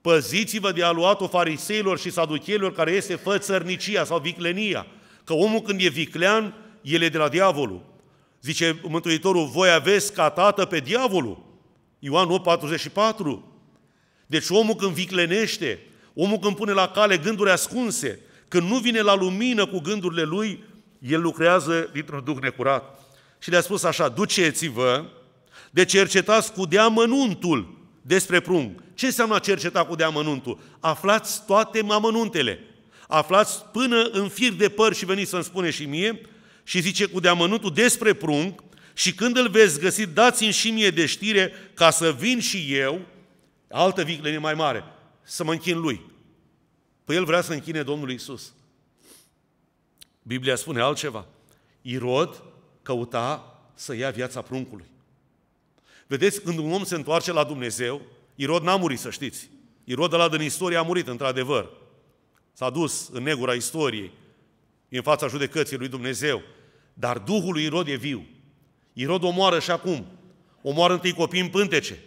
Păziți-vă de aluatul fariseilor și saducheilor care este fățărnicia sau viclenia. Că omul când e viclean, el e de la diavolul. Zice Mântuitorul, voi aveți ca tată pe diavolul. Ioan 8, 44. Deci omul când viclenește, Omul când pune la cale gânduri ascunse, când nu vine la lumină cu gândurile lui, el lucrează dintr-un duh necurat. Și le-a spus așa, duceți-vă, de cercetați cu deamănuntul despre prung. Ce înseamnă cerceta cu deamănuntul? Aflați toate mamănuntele. Aflați până în fir de păr și veniți să-mi spune și mie și zice cu deamănuntul despre prung și când îl veți găsi, dați-mi și mie de știre ca să vin și eu, altă viclenie mai mare, să mă închin lui. Păi el vrea să închine Domnul Isus. Biblia spune altceva. Irod căuta să ia viața pruncului. Vedeți, când un om se întoarce la Dumnezeu, Irod n-a murit, să știți. Irod ăla din istorie a murit, într-adevăr. S-a dus în negura istoriei, în fața judecății lui Dumnezeu. Dar Duhul lui Irod e viu. Irod omoară și acum. Omoară întâi copii în pântece.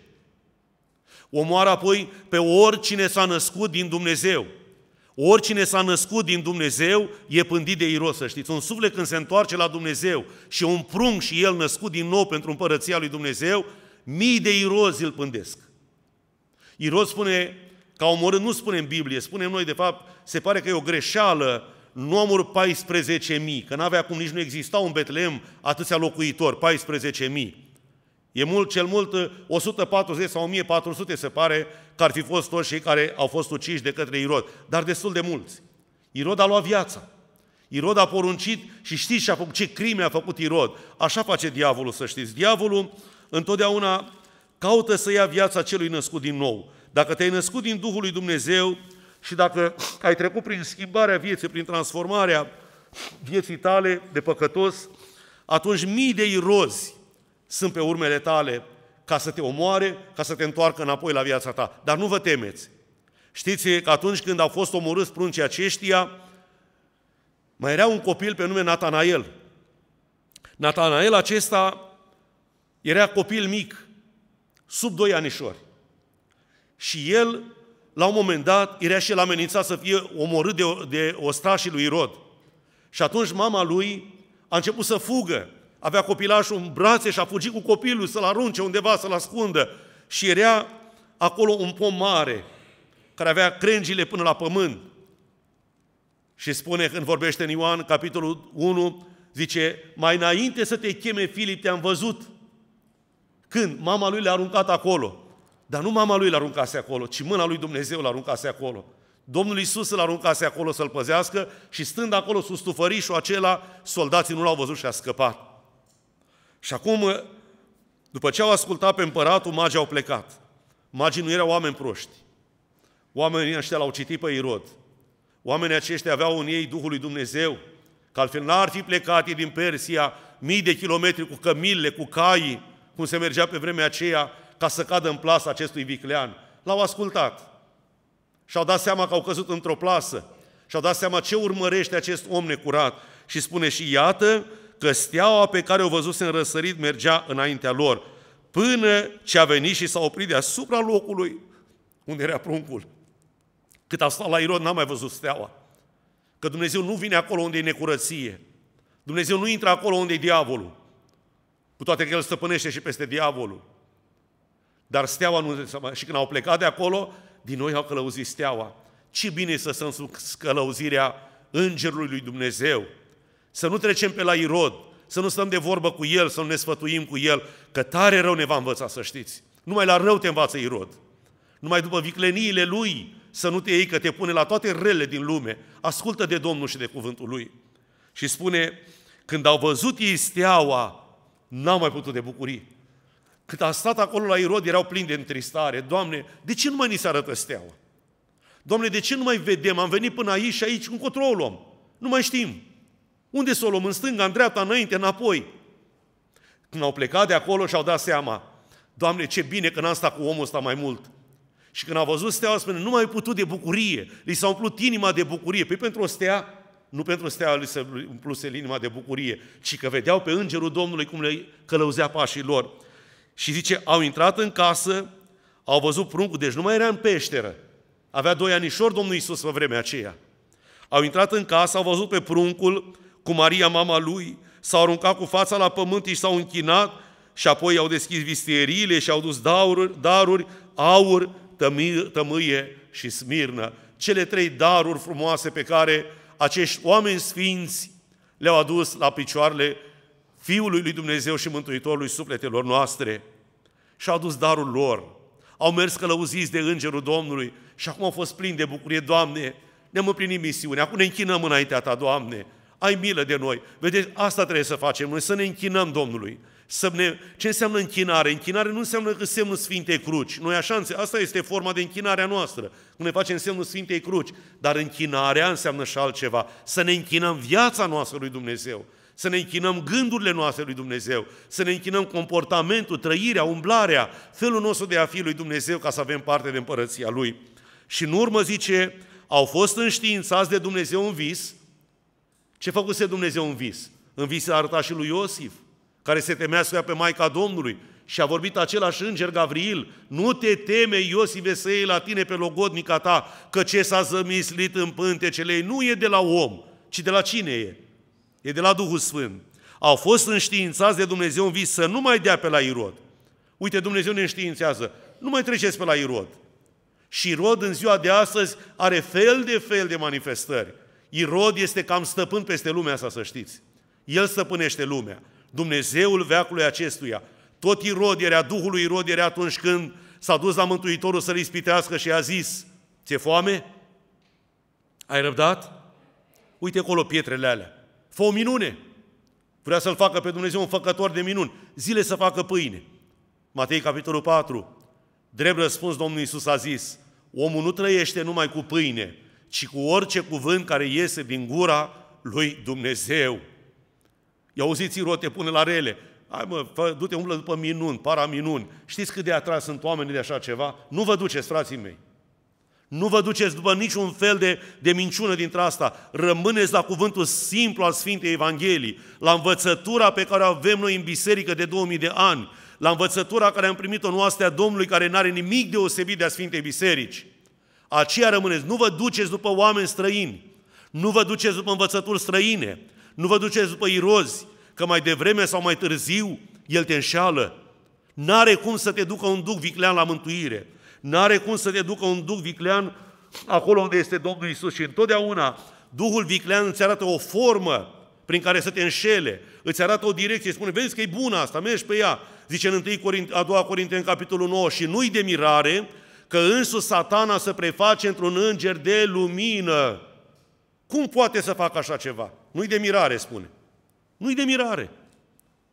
Omoară apoi pe oricine s-a născut din Dumnezeu. Oricine s-a născut din Dumnezeu e pândit de iros, să știți. Un suflet când se întoarce la Dumnezeu și un prunc și el născut din nou pentru împărăția lui Dumnezeu, mii de irozi îl pândesc. Iros spune ca a omorât, nu spune în Biblie, spunem noi, de fapt, se pare că e o greșeală, nu 14.000, că n-avea cum nici nu exista un Betlehem atâția locuitori, E mult, cel mult 140 uh, sau 1400 se pare că ar fi fost toți cei care au fost uciși de către Irod, dar destul de mulți. Irod a luat viața. Irod a poruncit și știți ce, a făcut, ce crime a făcut Irod. Așa face diavolul, să știți. Diavolul întotdeauna caută să ia viața celui născut din nou. Dacă te-ai născut din Duhul lui Dumnezeu și dacă ai trecut prin schimbarea vieții, prin transformarea vieții tale de păcătos, atunci mii de irozi sunt pe urmele tale ca să te omoare, ca să te întoarcă înapoi la viața ta. Dar nu vă temeți. Știți că atunci când au fost omorâți pruncii aceștia, mai era un copil pe nume Natanael. Natanael acesta era copil mic, sub doi anișori. Și el, la un moment dat, era și el amenințat să fie omorât de, de ostașii lui Irod. Și atunci mama lui a început să fugă avea copilașul în brațe și a fugit cu copilul să-l arunce undeva, să-l ascundă. Și era acolo un pom mare, care avea crengile până la pământ. Și spune când vorbește în Ioan, capitolul 1, zice, mai înainte să te cheme Filip, te-am văzut. Când? Mama lui l-a aruncat acolo. Dar nu mama lui l-a aruncat acolo, ci mâna lui Dumnezeu l-a aruncat acolo. Domnul Iisus a aruncat acolo să-l păzească și stând acolo sus stufărișul acela, soldații nu l-au văzut și a scăpat. Și acum, după ce au ascultat pe împăratul, magii au plecat. Magii nu erau oameni proști. Oamenii ăștia l-au citit pe Irod. Oamenii aceștia aveau în ei Duhul lui Dumnezeu, că altfel n-ar fi plecat ei din Persia mii de kilometri cu cămile, cu caii, cum se mergea pe vremea aceea, ca să cadă în plasa acestui viclean. L-au ascultat. Și-au dat seama că au căzut într-o plasă. Și-au dat seama ce urmărește acest om necurat. Și spune și iată că steaua pe care o văzuse în răsărit mergea înaintea lor, până ce a venit și s-a oprit deasupra locului unde era pruncul. Cât a stat la Irod, n-a mai văzut steaua. Că Dumnezeu nu vine acolo unde e necurăție. Dumnezeu nu intră acolo unde e diavolul. Cu toate că El stăpânește și peste diavolul. Dar steaua nu... Și când au plecat de acolo, din noi au călăuzit steaua. Ce bine să sunt călăuzirea Îngerului lui Dumnezeu, să nu trecem pe la Irod, să nu stăm de vorbă cu el, să nu ne sfătuim cu el, că tare rău ne va învăța, să știți. Numai la rău te învață Irod. Numai după vicleniile lui să nu te iei, că te pune la toate rele din lume. Ascultă de Domnul și de cuvântul lui. Și spune, când au văzut ei steaua, n-au mai putut de bucurie. Cât a stat acolo la Irod, erau plini de întristare. Doamne, de ce nu mai ni se arătă steaua? Doamne, de ce nu mai vedem? Am venit până aici și aici, încotro o luăm? Nu mai știm. Unde să o luăm? În stânga, în dreapta, înainte, înapoi. Când au plecat de acolo și-au dat seama, Doamne, ce bine că n-am stat cu omul ăsta mai mult. Și când a văzut steaua, spune, nu mai ai putut de bucurie. Li s-a umplut inima de bucurie. Păi pentru o stea, nu pentru stea li se umpluse inima de bucurie, ci că vedeau pe îngerul Domnului cum le călăuzea pașii lor. Și zice, au intrat în casă, au văzut pruncul, deci nu mai era în peșteră. Avea doi anișori Domnul Iisus pe vremea aceea. Au intrat în casă, au văzut pe pruncul, cu Maria, mama lui, s-au aruncat cu fața la pământ și s-au închinat și apoi i-au deschis vistierile și au dus daruri, daruri aur, tămâie și smirnă. Cele trei daruri frumoase pe care acești oameni sfinți le-au adus la picioarele Fiului lui Dumnezeu și Mântuitorului sufletelor noastre. Și au adus darul lor. Au mers călăuziți de Îngerul Domnului și acum au fost plini de bucurie, Doamne, ne-am împlinit misiunea, acum ne închinăm înaintea Ta, Doamne, ai milă de noi. Vedeți, asta trebuie să facem noi, să ne închinăm Domnului. Să ne... Ce înseamnă închinare? Închinare nu înseamnă că semnul Sfintei Cruci. Noi așa, asta este forma de închinare a noastră, când ne facem semnul Sfintei Cruci. Dar închinarea înseamnă și altceva, să ne închinăm viața noastră lui Dumnezeu să ne închinăm gândurile noastre lui Dumnezeu, să ne închinăm comportamentul, trăirea, umblarea, felul nostru de a fi lui Dumnezeu ca să avem parte de împărăția Lui. Și în urmă, zice, au fost înștiințați de Dumnezeu în vis, ce făcuse Dumnezeu în vis? În vis a arătat și lui Iosif, care se temea să ia pe Maica Domnului și a vorbit același înger Gavril, nu te teme, Iosife, să iei la tine pe logodnica ta, că ce s-a zămislit în pântecele ei nu e de la om, ci de la cine e? E de la Duhul Sfânt. Au fost înștiințați de Dumnezeu în vis să nu mai dea pe la Irod. Uite, Dumnezeu ne înștiințează, nu mai treceți pe la Irod. Și Irod în ziua de astăzi are fel de fel de manifestări. Irod este cam stăpân peste lumea asta, să știți. El stăpânește lumea. Dumnezeul veacului acestuia. Tot Irod era, Duhul lui Irod era atunci când s-a dus la Mântuitorul să-l ispitească și a zis, ți-e foame? Ai răbdat? Uite acolo pietrele alea. Fă o minune! Vrea să-L facă pe Dumnezeu un făcător de minuni. Zile să facă pâine. Matei, capitolul 4. Drept răspuns, Domnul Iisus a zis, omul nu trăiește numai cu pâine, ci cu orice cuvânt care iese din gura lui Dumnezeu. Ia auziți, Iro, te pune la rele. Hai mă, fă, du-te, umblă după minuni, minuni. Știți cât de atras sunt oamenii de așa ceva? Nu vă duceți, frații mei. Nu vă duceți după niciun fel de, de minciună dintre asta. Rămâneți la cuvântul simplu al Sfintei Evangheliei, la învățătura pe care o avem noi în biserică de 2000 de ani, la învățătura care am primit-o noastră a Domnului, care nu are nimic deosebit de a Sfintei Biserici. Aceea rămâneți. Nu vă duceți după oameni străini. Nu vă duceți după învățături străine. Nu vă duceți după irozi, că mai devreme sau mai târziu el te înșală. N-are cum să te ducă un duc viclean la mântuire. N-are cum să te ducă un duc viclean acolo unde este Domnul Isus. Și întotdeauna Duhul viclean îți arată o formă prin care să te înșele, îți arată o direcție, spune, vezi că e bună asta, mergi pe ea. Zice în 1 Corint, a doua Corinteni, în capitolul 9, și nu-i de mirare, că însuși satana se preface într-un înger de lumină. Cum poate să facă așa ceva? Nu-i de mirare, spune. Nu-i de mirare.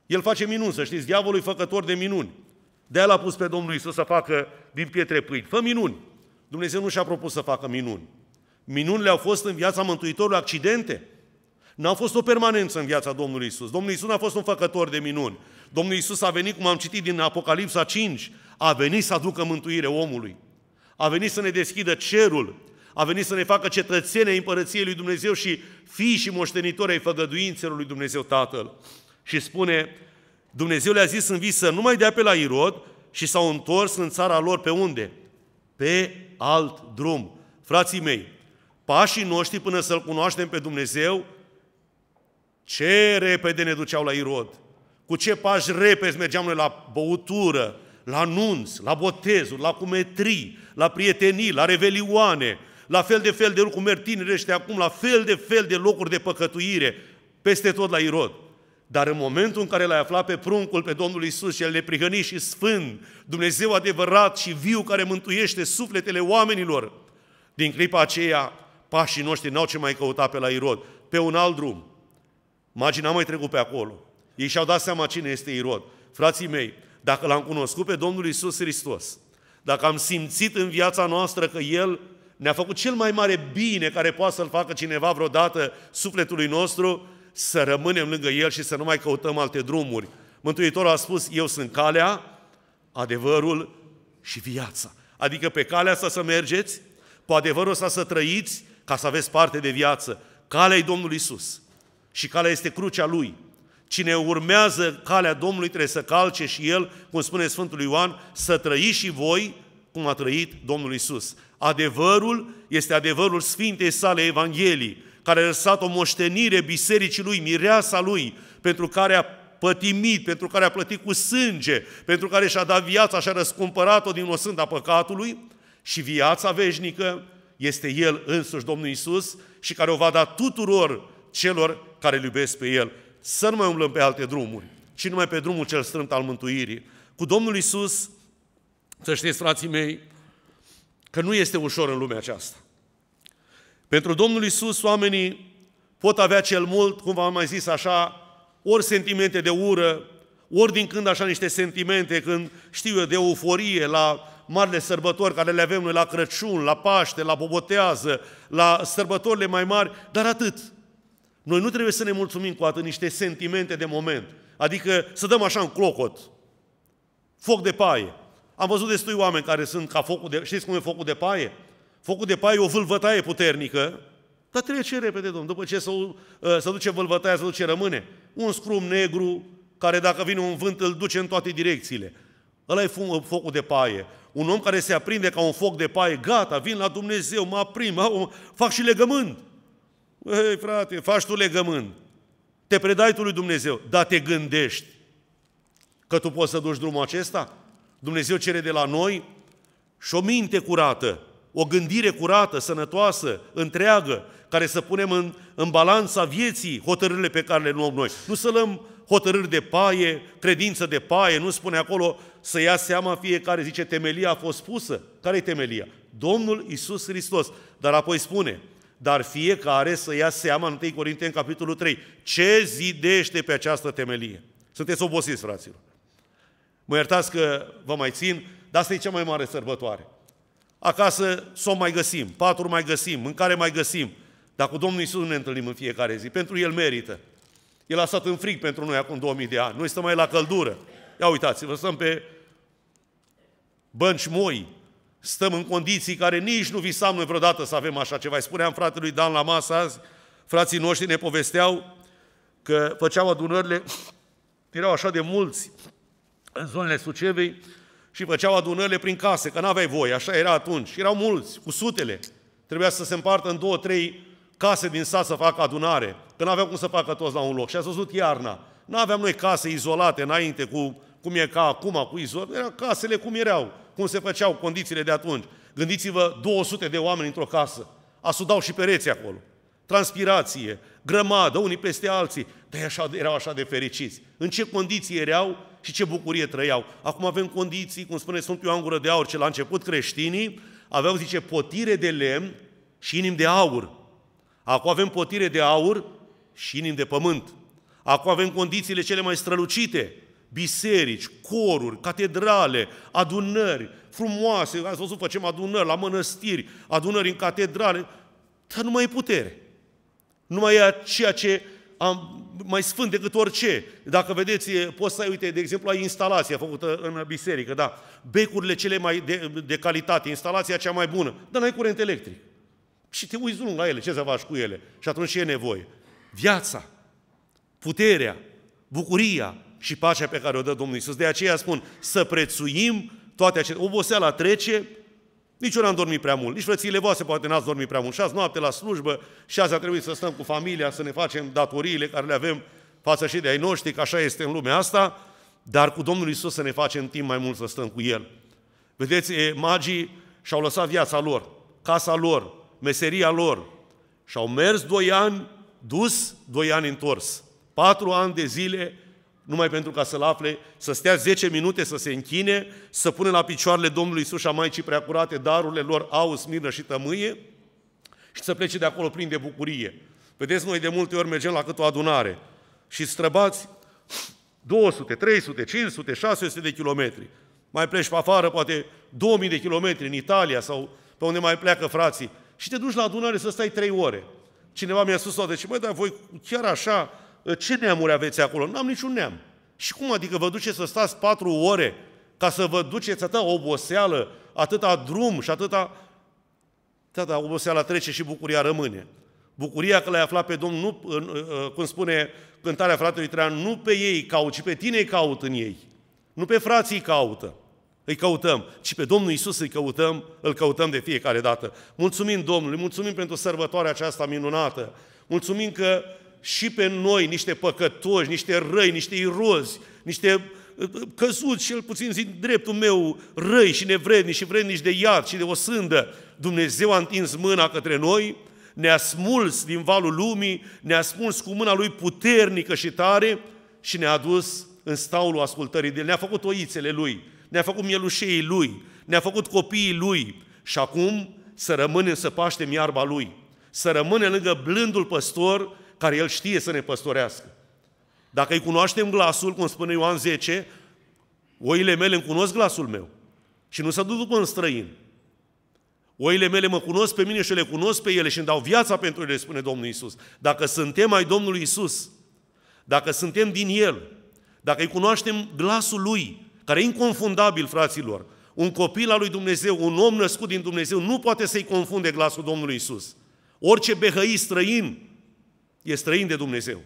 El face minuni, să știți, diavolul e făcător de minuni. de el a pus pe Domnul Isus să facă din pietre pâini. Fă minuni. Dumnezeu nu și-a propus să facă minuni. Minunile au fost în viața Mântuitorului accidente. n au fost o permanență în viața Domnului Isus. Domnul Isus a fost un făcător de minuni. Domnul Isus a venit, cum am citit din Apocalipsa 5, a venit să aducă mântuire omului, a venit să ne deschidă cerul, a venit să ne facă cetățene ai împărăției lui Dumnezeu și fii și moștenitori ai făgăduințelor lui Dumnezeu Tatăl. Și spune, Dumnezeu le-a zis în vis să nu mai dea pe la Irod și s-au întors în țara lor pe unde? Pe alt drum. Frații mei, pașii noștri până să-L cunoaștem pe Dumnezeu, ce repede ne duceau la Irod, cu ce pași repede mergeam noi la băutură, la anunț, la botezuri, la cumetrii, la prietenii, la revelioane, la fel de fel de lucruri mertinirește acum, la fel de fel de locuri de păcătuire, peste tot la Irod. Dar în momentul în care l-ai aflat pe pruncul, pe Domnul Isus, cel neprihăni și sfânt, Dumnezeu adevărat și viu care mântuiește sufletele oamenilor, din clipa aceea, pașii noștri n-au ce mai căuta pe la Irod, pe un alt drum. Magina mai trecut pe acolo. Ei și-au dat seama cine este Irod. Frații mei, dacă l-am cunoscut pe Domnul Isus Hristos, dacă am simțit în viața noastră că El ne-a făcut cel mai mare bine care poate să-l facă cineva vreodată sufletului nostru, să rămânem lângă El și să nu mai căutăm alte drumuri. Mântuitorul a spus, eu sunt calea, adevărul și viața. Adică pe calea asta să mergeți, cu adevărul ăsta să trăiți, ca să aveți parte de viață. Calea e Domnul Isus. Și calea este crucea Lui. Cine urmează calea Domnului trebuie să calce și el, cum spune Sfântul Ioan, să trăiți și voi cum a trăit Domnul Isus. Adevărul este adevărul Sfintei sale Evangheliei, care a lăsat o moștenire bisericii lui, mireasa lui, pentru care a pătimit, pentru care a plătit cu sânge, pentru care și-a dat viața și-a răscumpărat-o din osânda păcatului și viața veșnică este El însuși Domnul Isus și care o va da tuturor celor care îl iubesc pe El să nu mai umblăm pe alte drumuri, ci numai pe drumul cel strâmt al mântuirii. Cu Domnul Isus, să știți, frații mei, că nu este ușor în lumea aceasta. Pentru Domnul Isus, oamenii pot avea cel mult, cum v-am mai zis așa, ori sentimente de ură, ori din când așa niște sentimente, când știu eu, de euforie la marile sărbători care le avem noi la Crăciun, la Paște, la Bobotează, la sărbătorile mai mari, dar atât. Noi nu trebuie să ne mulțumim cu atât niște sentimente de moment. Adică să dăm așa în clocot. Foc de paie. Am văzut destui oameni care sunt ca focul de... Știți cum e focul de paie? Focul de paie e o vâlvătaie puternică, dar trece repede, domn. După ce se, ă, se duce vâlvătaia, se duce rămâne. Un scrum negru, care dacă vine un vânt îl duce în toate direcțiile. Ăla e focul de paie. Un om care se aprinde ca un foc de paie, gata, vin la Dumnezeu, mă aprim, fac și legământ. Hei frate, faci tu legământ, te predai tu lui Dumnezeu, dar te gândești că tu poți să duci drumul acesta? Dumnezeu cere de la noi și o minte curată, o gândire curată, sănătoasă, întreagă, care să punem în, în balanța vieții hotărârile pe care le luăm noi. Nu să lăm hotărâri de paie, credință de paie, nu spune acolo să ia seama fiecare, zice temelia a fost pusă. Care e temelia? Domnul Isus Hristos. Dar apoi spune, dar fiecare să ia seama în 1 Corinteni, în capitolul 3, ce zidește pe această temelie. Sunteți obosiți, fraților. Mă iertați că vă mai țin, dar asta e cea mai mare sărbătoare. Acasă somn mai găsim, patru mai găsim, mâncare mai găsim, dar cu Domnul Isus ne întâlnim în fiecare zi. Pentru El merită. El a stat în frig pentru noi acum 2000 de ani. Noi stăm mai la căldură. Ia uitați-vă, stăm pe bănci moi, Stăm în condiții care nici nu visam noi vreodată să avem așa ceva. Îi spuneam fratelui Dan la masă azi, frații noștri ne povesteau că făceau adunările, erau așa de mulți în zonele Sucevei și făceau adunările prin case, că n-aveai voie, așa era atunci. Erau mulți, cu sutele. Trebuia să se împartă în două, trei case din sat să facă adunare, că n-aveau cum să facă toți la un loc. Și a văzut iarna, n-aveam noi case izolate înainte, cu, cum e ca acum, cu izolare, erau casele cum erau cum se făceau condițiile de atunci. Gândiți-vă 200 de oameni într-o casă, asudau și pereții acolo. Transpirație, grămadă, unii peste alții, dar așa, erau așa de fericiți. În ce condiții erau și ce bucurie trăiau. Acum avem condiții, cum spune Sfântul Ioan Gură de Aur, ce la început creștinii aveau, zice, potire de lemn și inim de aur. Acum avem potire de aur și inim de pământ. Acum avem condițiile cele mai strălucite, biserici, coruri, catedrale, adunări frumoase, ați văzut, facem adunări la mănăstiri, adunări în catedrale, dar nu mai e putere. Nu mai e ceea ce am, mai sfânt decât orice. Dacă vedeți, poți să ai, uite, de exemplu, ai instalația făcută în biserică, da, becurile cele mai de, de calitate, instalația cea mai bună, dar n-ai curent electric. Și te uiți lung la ele, ce să faci cu ele? Și atunci e nevoie. Viața, puterea, bucuria, și pacea pe care o dă Domnul Isus. De aceea spun să prețuim toate acestea. Oboseala trece, nici eu n-am dormit prea mult, nici frățiile voastre poate n-ați dormit prea mult. Și azi noapte la slujbă, și azi a trebuit să stăm cu familia, să ne facem datoriile care le avem față și de ai noștri, că așa este în lumea asta, dar cu Domnul Isus să ne facem timp mai mult să stăm cu El. Vedeți, magii și-au lăsat viața lor, casa lor, meseria lor și-au mers doi ani dus, doi ani întors. Patru ani de zile numai pentru ca să-L afle, să stea 10 minute să se închine, să pună la picioarele Domnului Isus și a Maicii Preacurate darurile lor au, smirnă și tămâie și să plece de acolo plin de bucurie. Vedeți, noi de multe ori mergem la câte o adunare și străbați 200, 300, 500, 600 de kilometri. Mai pleci pe afară, poate 2000 de kilometri în Italia sau pe unde mai pleacă frații și te duci la adunare să stai 3 ore. Cineva mi-a spus, de ce, măi, dar voi chiar așa ce neamuri aveți acolo? N-am niciun neam. Și cum adică vă duceți să stați patru ore ca să vă duceți atâta oboseală, atâta drum și atâta... Da, da, oboseala trece și bucuria rămâne. Bucuria că l-ai aflat pe Domnul, nu, cum spune cântarea fratelui Trean, nu pe ei caut, ci pe tine îi caut în ei. Nu pe frații caută, îi căutăm, ci pe Domnul Isus îi căutăm, îl căutăm de fiecare dată. Mulțumim Domnului, mulțumim pentru sărbătoarea aceasta minunată. Mulțumim că și pe noi niște păcătoși, niște răi, niște irozi, niște uh, uh, căzuți, cel puțin zic dreptul meu, răi și nevrednici și vrednici de iad și de osândă. Dumnezeu a întins mâna către noi, ne-a smuls din valul lumii, ne-a smuls cu mâna Lui puternică și tare și ne-a adus în staulul ascultării de El. Ne-a făcut oițele Lui, ne-a făcut mielușeii Lui, ne-a făcut copiii Lui și acum să rămânem să paștem iarba Lui, să rămânem lângă blândul păstor care El știe să ne păstorească. Dacă îi cunoaștem glasul, cum spune Ioan 10, oile mele îmi cunosc glasul meu și nu se duc după un străin. Oile mele mă cunosc pe mine și le cunosc pe ele și îmi dau viața pentru ele, spune Domnul Isus. Dacă suntem ai Domnului Isus, dacă suntem din El, dacă îi cunoaștem glasul Lui, care e inconfundabil, fraților, un copil al lui Dumnezeu, un om născut din Dumnezeu, nu poate să-i confunde glasul Domnului Isus. Orice behăi străin e străin de Dumnezeu.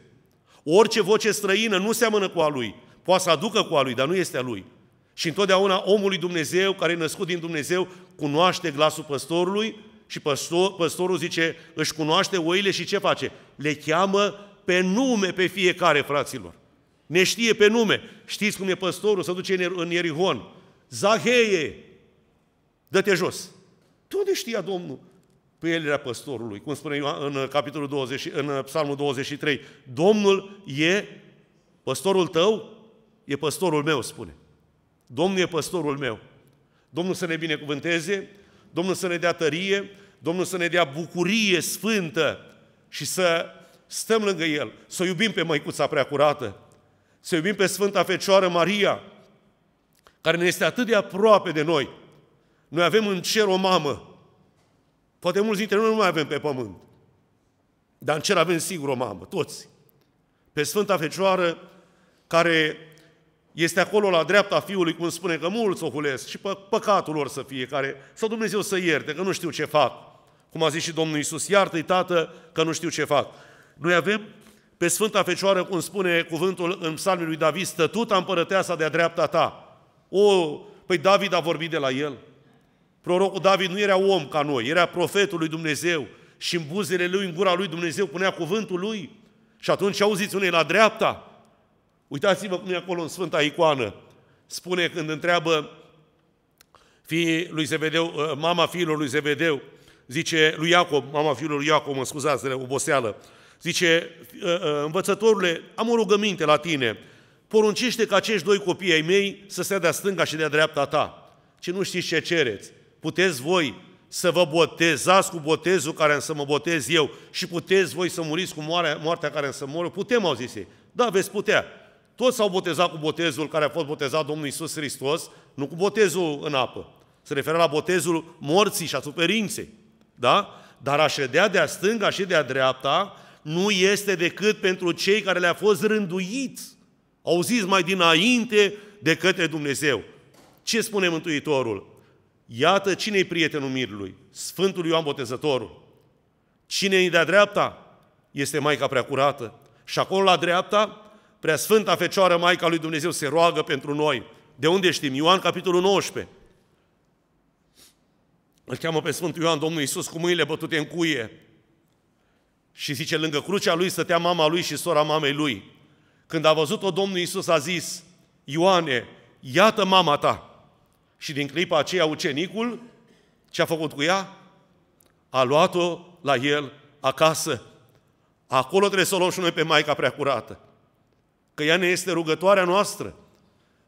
Orice voce străină nu seamănă cu a lui. Poate să aducă cu a lui, dar nu este a lui. Și întotdeauna omul Dumnezeu, care e născut din Dumnezeu, cunoaște glasul păstorului și păstor, păstorul zice, își cunoaște oile și ce face? Le cheamă pe nume pe fiecare, fraților. Ne știe pe nume. Știți cum e păstorul? să duce în Ierihon. Zaheie, dă-te jos. De unde știa Domnul? Păi el era păstorul lui. Cum spune Ioan, în, uh, capitolul 20, în uh, psalmul 23, Domnul e păstorul tău, e păstorul meu, spune. Domnul e păstorul meu. Domnul să ne binecuvânteze, Domnul să ne dea tărie, Domnul să ne dea bucurie sfântă și să stăm lângă El, să iubim pe Măicuța Preacurată, să iubim pe Sfânta Fecioară Maria, care ne este atât de aproape de noi. Noi avem în cer o mamă, Poate mulți dintre noi nu mai avem pe pământ, dar în cer avem sigur o mamă, toți. Pe Sfânta Fecioară, care este acolo la dreapta Fiului, cum spune că mulți o hulesc și pe păcatul lor să fie, care, sau Dumnezeu să ierte, că nu știu ce fac. Cum a zis și Domnul Iisus, iartă-i, Tată, că nu știu ce fac. Noi avem pe Sfânta Fecioară, cum spune cuvântul în psalmul lui David, stătuta împărăteasa de-a dreapta ta. O, păi David a vorbit de la el. Prorocul David nu era om ca noi, era profetul lui Dumnezeu și în buzele lui, în gura lui Dumnezeu punea cuvântul lui. Și atunci auziți unei la dreapta. Uitați-vă cum e acolo în Sfânta Icoană. Spune când întreabă fiii lui Zebedeu, ă, mama fiilor lui Zebedeu, zice lui Iacob, mama fiilor lui Iacob, mă scuzați de oboseală, zice, ă, ă, învățătorule, am o rugăminte la tine, poruncește ca acești doi copii ai mei să stea de-a stânga și de-a dreapta ta. Ce nu știți ce cereți puteți voi să vă botezați cu botezul care să mă botez eu și puteți voi să muriți cu moarea, moartea care să mor Putem, au zis ei. Da, veți putea. Toți s-au botezat cu botezul care a fost botezat Domnul Isus Hristos, nu cu botezul în apă. Se referă la botezul morții și a suferinței. Da? Dar a ședea de-a stânga și de-a dreapta nu este decât pentru cei care le-a fost rânduiți. Au zis mai dinainte de către Dumnezeu. Ce spune Mântuitorul? Iată cine-i prietenul mirului, Sfântul Ioan Botezătorul. Cine i de-a dreapta este Maica Preacurată. Și acolo la dreapta, prea sfânta Fecioară Maica lui Dumnezeu se roagă pentru noi. De unde știm? Ioan capitolul 19. Îl cheamă pe Sfântul Ioan Domnul Iisus cu mâinile bătute în cuie. Și zice, lângă crucea lui stătea mama lui și sora mamei lui. Când a văzut-o, Domnul Iisus a zis, Ioane, iată mama ta. Și din clipa aceea ucenicul, ce a făcut cu ea? A luat-o la el acasă. Acolo trebuie să o luăm și noi pe Maica Preacurată. Că ea ne este rugătoarea noastră.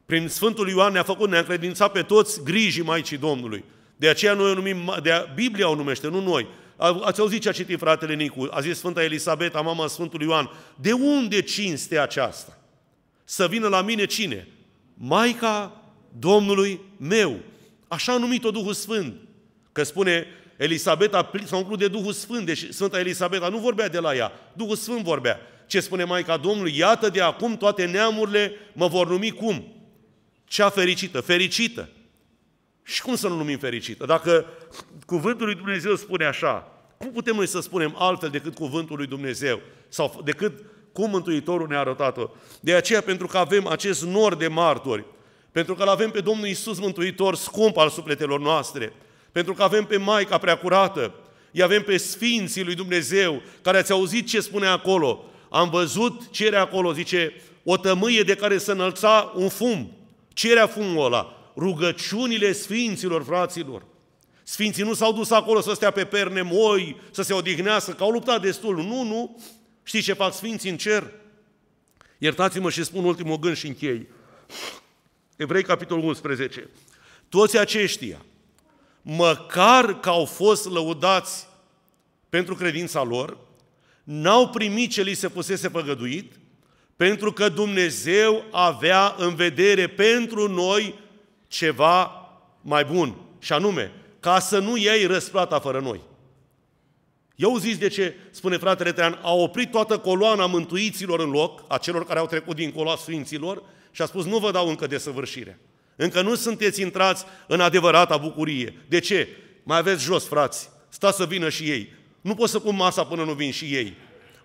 Prin Sfântul Ioan ne-a făcut, ne-a credințat pe toți grijii Maicii Domnului. De aceea noi o numim, de Biblia o numește, nu noi. Ați auzit ce a citit fratele Nicu, a zis Sfânta Elisabeta, mama Sfântului Ioan, de unde cinste aceasta? Să vină la mine cine? Maica Domnului meu. Așa a numit-o Duhul Sfânt. Că spune Elisabeta, s-a umplut de Duhul Sfânt, deci Sfânta Elisabeta nu vorbea de la ea, Duhul Sfânt vorbea. Ce spune Maica Domnului? Iată de acum toate neamurile mă vor numi cum? Cea fericită, fericită. Și cum să nu numim fericită? Dacă cuvântul lui Dumnezeu spune așa, cum putem noi să spunem altfel decât cuvântul lui Dumnezeu? Sau decât cum Mântuitorul ne-a arătat-o? De aceea, pentru că avem acest nor de martori, pentru că l-avem pe Domnul Isus Mântuitor, scump al sufletelor noastre, pentru că avem pe Maica Preacurată, îi avem pe Sfinții lui Dumnezeu, care ați auzit ce spune acolo. Am văzut ce era acolo, zice, o tămâie de care se înălța un fum. Ce era fumul ăla? Rugăciunile Sfinților, fraților. Sfinții nu s-au dus acolo să stea pe perne moi, să se odihnească, că au luptat destul. Nu, nu. Știți ce fac Sfinții în cer? Iertați-mă și spun ultimul gând și închei. Evrei, capitolul 11. Toți aceștia, măcar că au fost lăudați pentru credința lor, n-au primit ce li se fusese păgăduit, pentru că Dumnezeu avea în vedere pentru noi ceva mai bun, și anume, ca să nu iei răsplata fără noi. Eu zis de ce, spune fratele Trean, a oprit toată coloana mântuiților în loc, a celor care au trecut din a sfinților, și a spus, nu vă dau încă săvârșire. Încă nu sunteți intrați în adevărata bucurie. De ce? Mai aveți jos, frați. Stați să vină și ei. Nu pot să pun masa până nu vin și ei.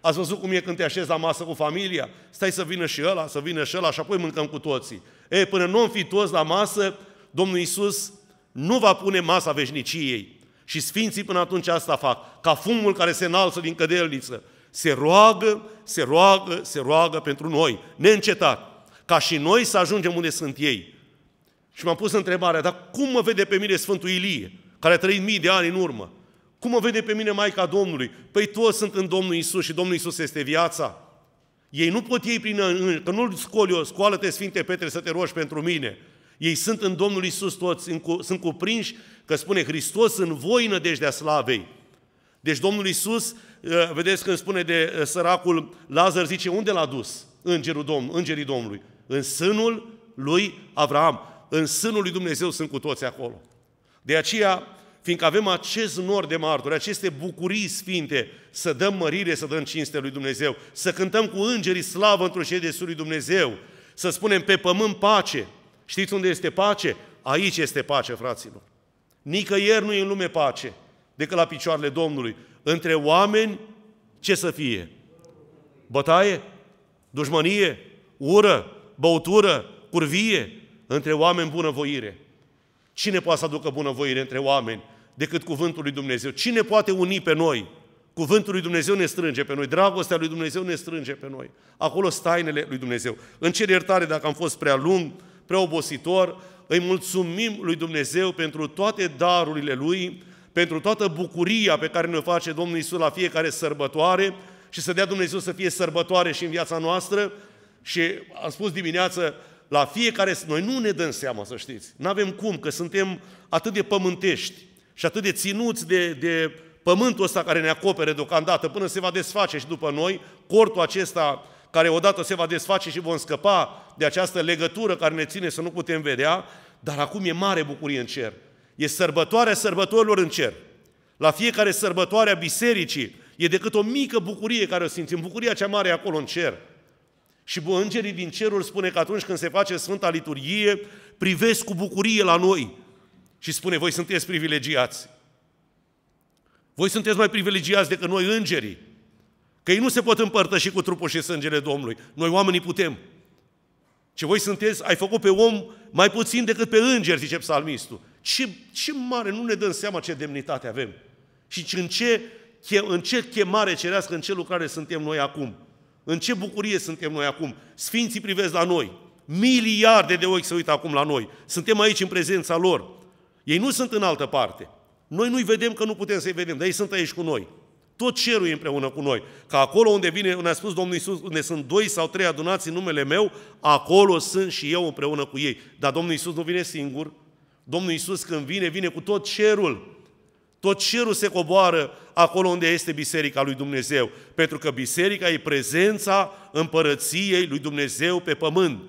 Ați văzut cum e când te așezi la masă cu familia? Stai să vină și ăla, să vină și ăla și apoi mâncăm cu toții. E, până nu am fi toți la masă, Domnul Iisus nu va pune masa veșniciei. Și sfinții până atunci asta fac, ca fumul care se înalță din cădelniță. Se roagă, se roagă, se roagă pentru noi, neîncetat ca și noi să ajungem unde sunt ei. Și m-am pus întrebarea, dar cum mă vede pe mine Sfântul Ilie, care a trăit mii de ani în urmă? Cum mă vede pe mine Maica Domnului? Păi toți sunt în Domnul Isus și Domnul Isus este viața. Ei nu pot ei prin că nu-l scoli eu, scoală-te Sfinte Petre să te rogi pentru mine. Ei sunt în Domnul Isus toți, sunt cuprinși, că spune Hristos în voi nădejdea deci, slavei. Deci Domnul Isus, ă, vedeți când spune de ă, săracul Lazar, zice, unde l-a dus îngerul Domn, îngerii Domnului? în sânul lui Avram. În sânul lui Dumnezeu sunt cu toți acolo. De aceea, fiindcă avem acest nor de martori, aceste bucurii sfinte, să dăm mărire, să dăm cinste lui Dumnezeu, să cântăm cu îngerii slavă într-o de lui Dumnezeu, să spunem pe pământ pace. Știți unde este pace? Aici este pace, fraților. Nicăieri nu e în lume pace decât la picioarele Domnului. Între oameni, ce să fie? Bătaie? Dușmănie? Ură? băutură, curvie, între oameni bunăvoire. Cine poate să aducă bunăvoire între oameni decât cuvântul lui Dumnezeu? Cine poate uni pe noi? Cuvântul lui Dumnezeu ne strânge pe noi, dragostea lui Dumnezeu ne strânge pe noi. Acolo stainele lui Dumnezeu. În cer iertare dacă am fost prea lung, prea obositor, îi mulțumim lui Dumnezeu pentru toate darurile lui, pentru toată bucuria pe care ne face Domnul Isus la fiecare sărbătoare și să dea Dumnezeu să fie sărbătoare și în viața noastră și am spus dimineață, la fiecare, noi nu ne dăm seama, să știți. Nu avem cum, că suntem atât de pământești și atât de ținuți de, de pământul ăsta care ne acopere deocamdată, până se va desface și după noi, cortul acesta care odată se va desface și vom scăpa de această legătură care ne ține să nu putem vedea, dar acum e mare bucurie în cer. E sărbătoarea sărbătorilor în cer. La fiecare sărbătoare a bisericii e decât o mică bucurie care o simțim, bucuria cea mare acolo în cer. Și îngerii din cerul spune că atunci când se face Sfânta Liturghie, privesc cu bucurie la noi și spune, voi sunteți privilegiați. Voi sunteți mai privilegiați decât noi îngerii, că ei nu se pot împărtăși cu trupul și sângele Domnului. Noi oamenii putem. Ce voi sunteți, ai făcut pe om mai puțin decât pe îngeri, zice psalmistul. Ce, ce mare, nu ne dăm seama ce demnitate avem. Și în ce, în ce chemare cerească, în ce lucrare suntem noi acum. În ce bucurie suntem noi acum? Sfinții privesc la noi. Miliarde de ochi se uită acum la noi. Suntem aici în prezența lor. Ei nu sunt în altă parte. Noi nu-i vedem că nu putem să-i vedem, dar ei sunt aici cu noi. Tot cerul e împreună cu noi. Că acolo unde vine, ne a spus Domnul Iisus, unde sunt doi sau trei adunați în numele meu, acolo sunt și eu împreună cu ei. Dar Domnul Iisus nu vine singur. Domnul Iisus când vine, vine cu tot cerul. Tot cerul se coboară acolo unde este biserica lui Dumnezeu, pentru că biserica e prezența împărăției lui Dumnezeu pe pământ.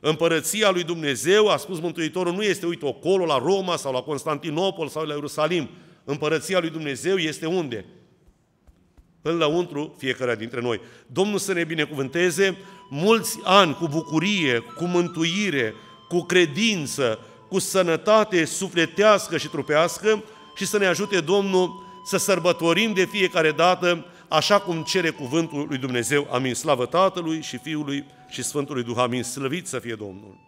Împărăția lui Dumnezeu, a spus Mântuitorul, nu este, uite, acolo, la Roma sau la Constantinopol sau la Ierusalim. Împărăția lui Dumnezeu este unde? În lăuntru fiecare dintre noi. Domnul să ne binecuvânteze mulți ani cu bucurie, cu mântuire, cu credință, cu sănătate sufletească și trupească, și să ne ajute Domnul să sărbătorim de fiecare dată așa cum cere cuvântul lui Dumnezeu. Amin. Slavă Tatălui și Fiului și Sfântului Duh. Amin. Slăvit să fie Domnul!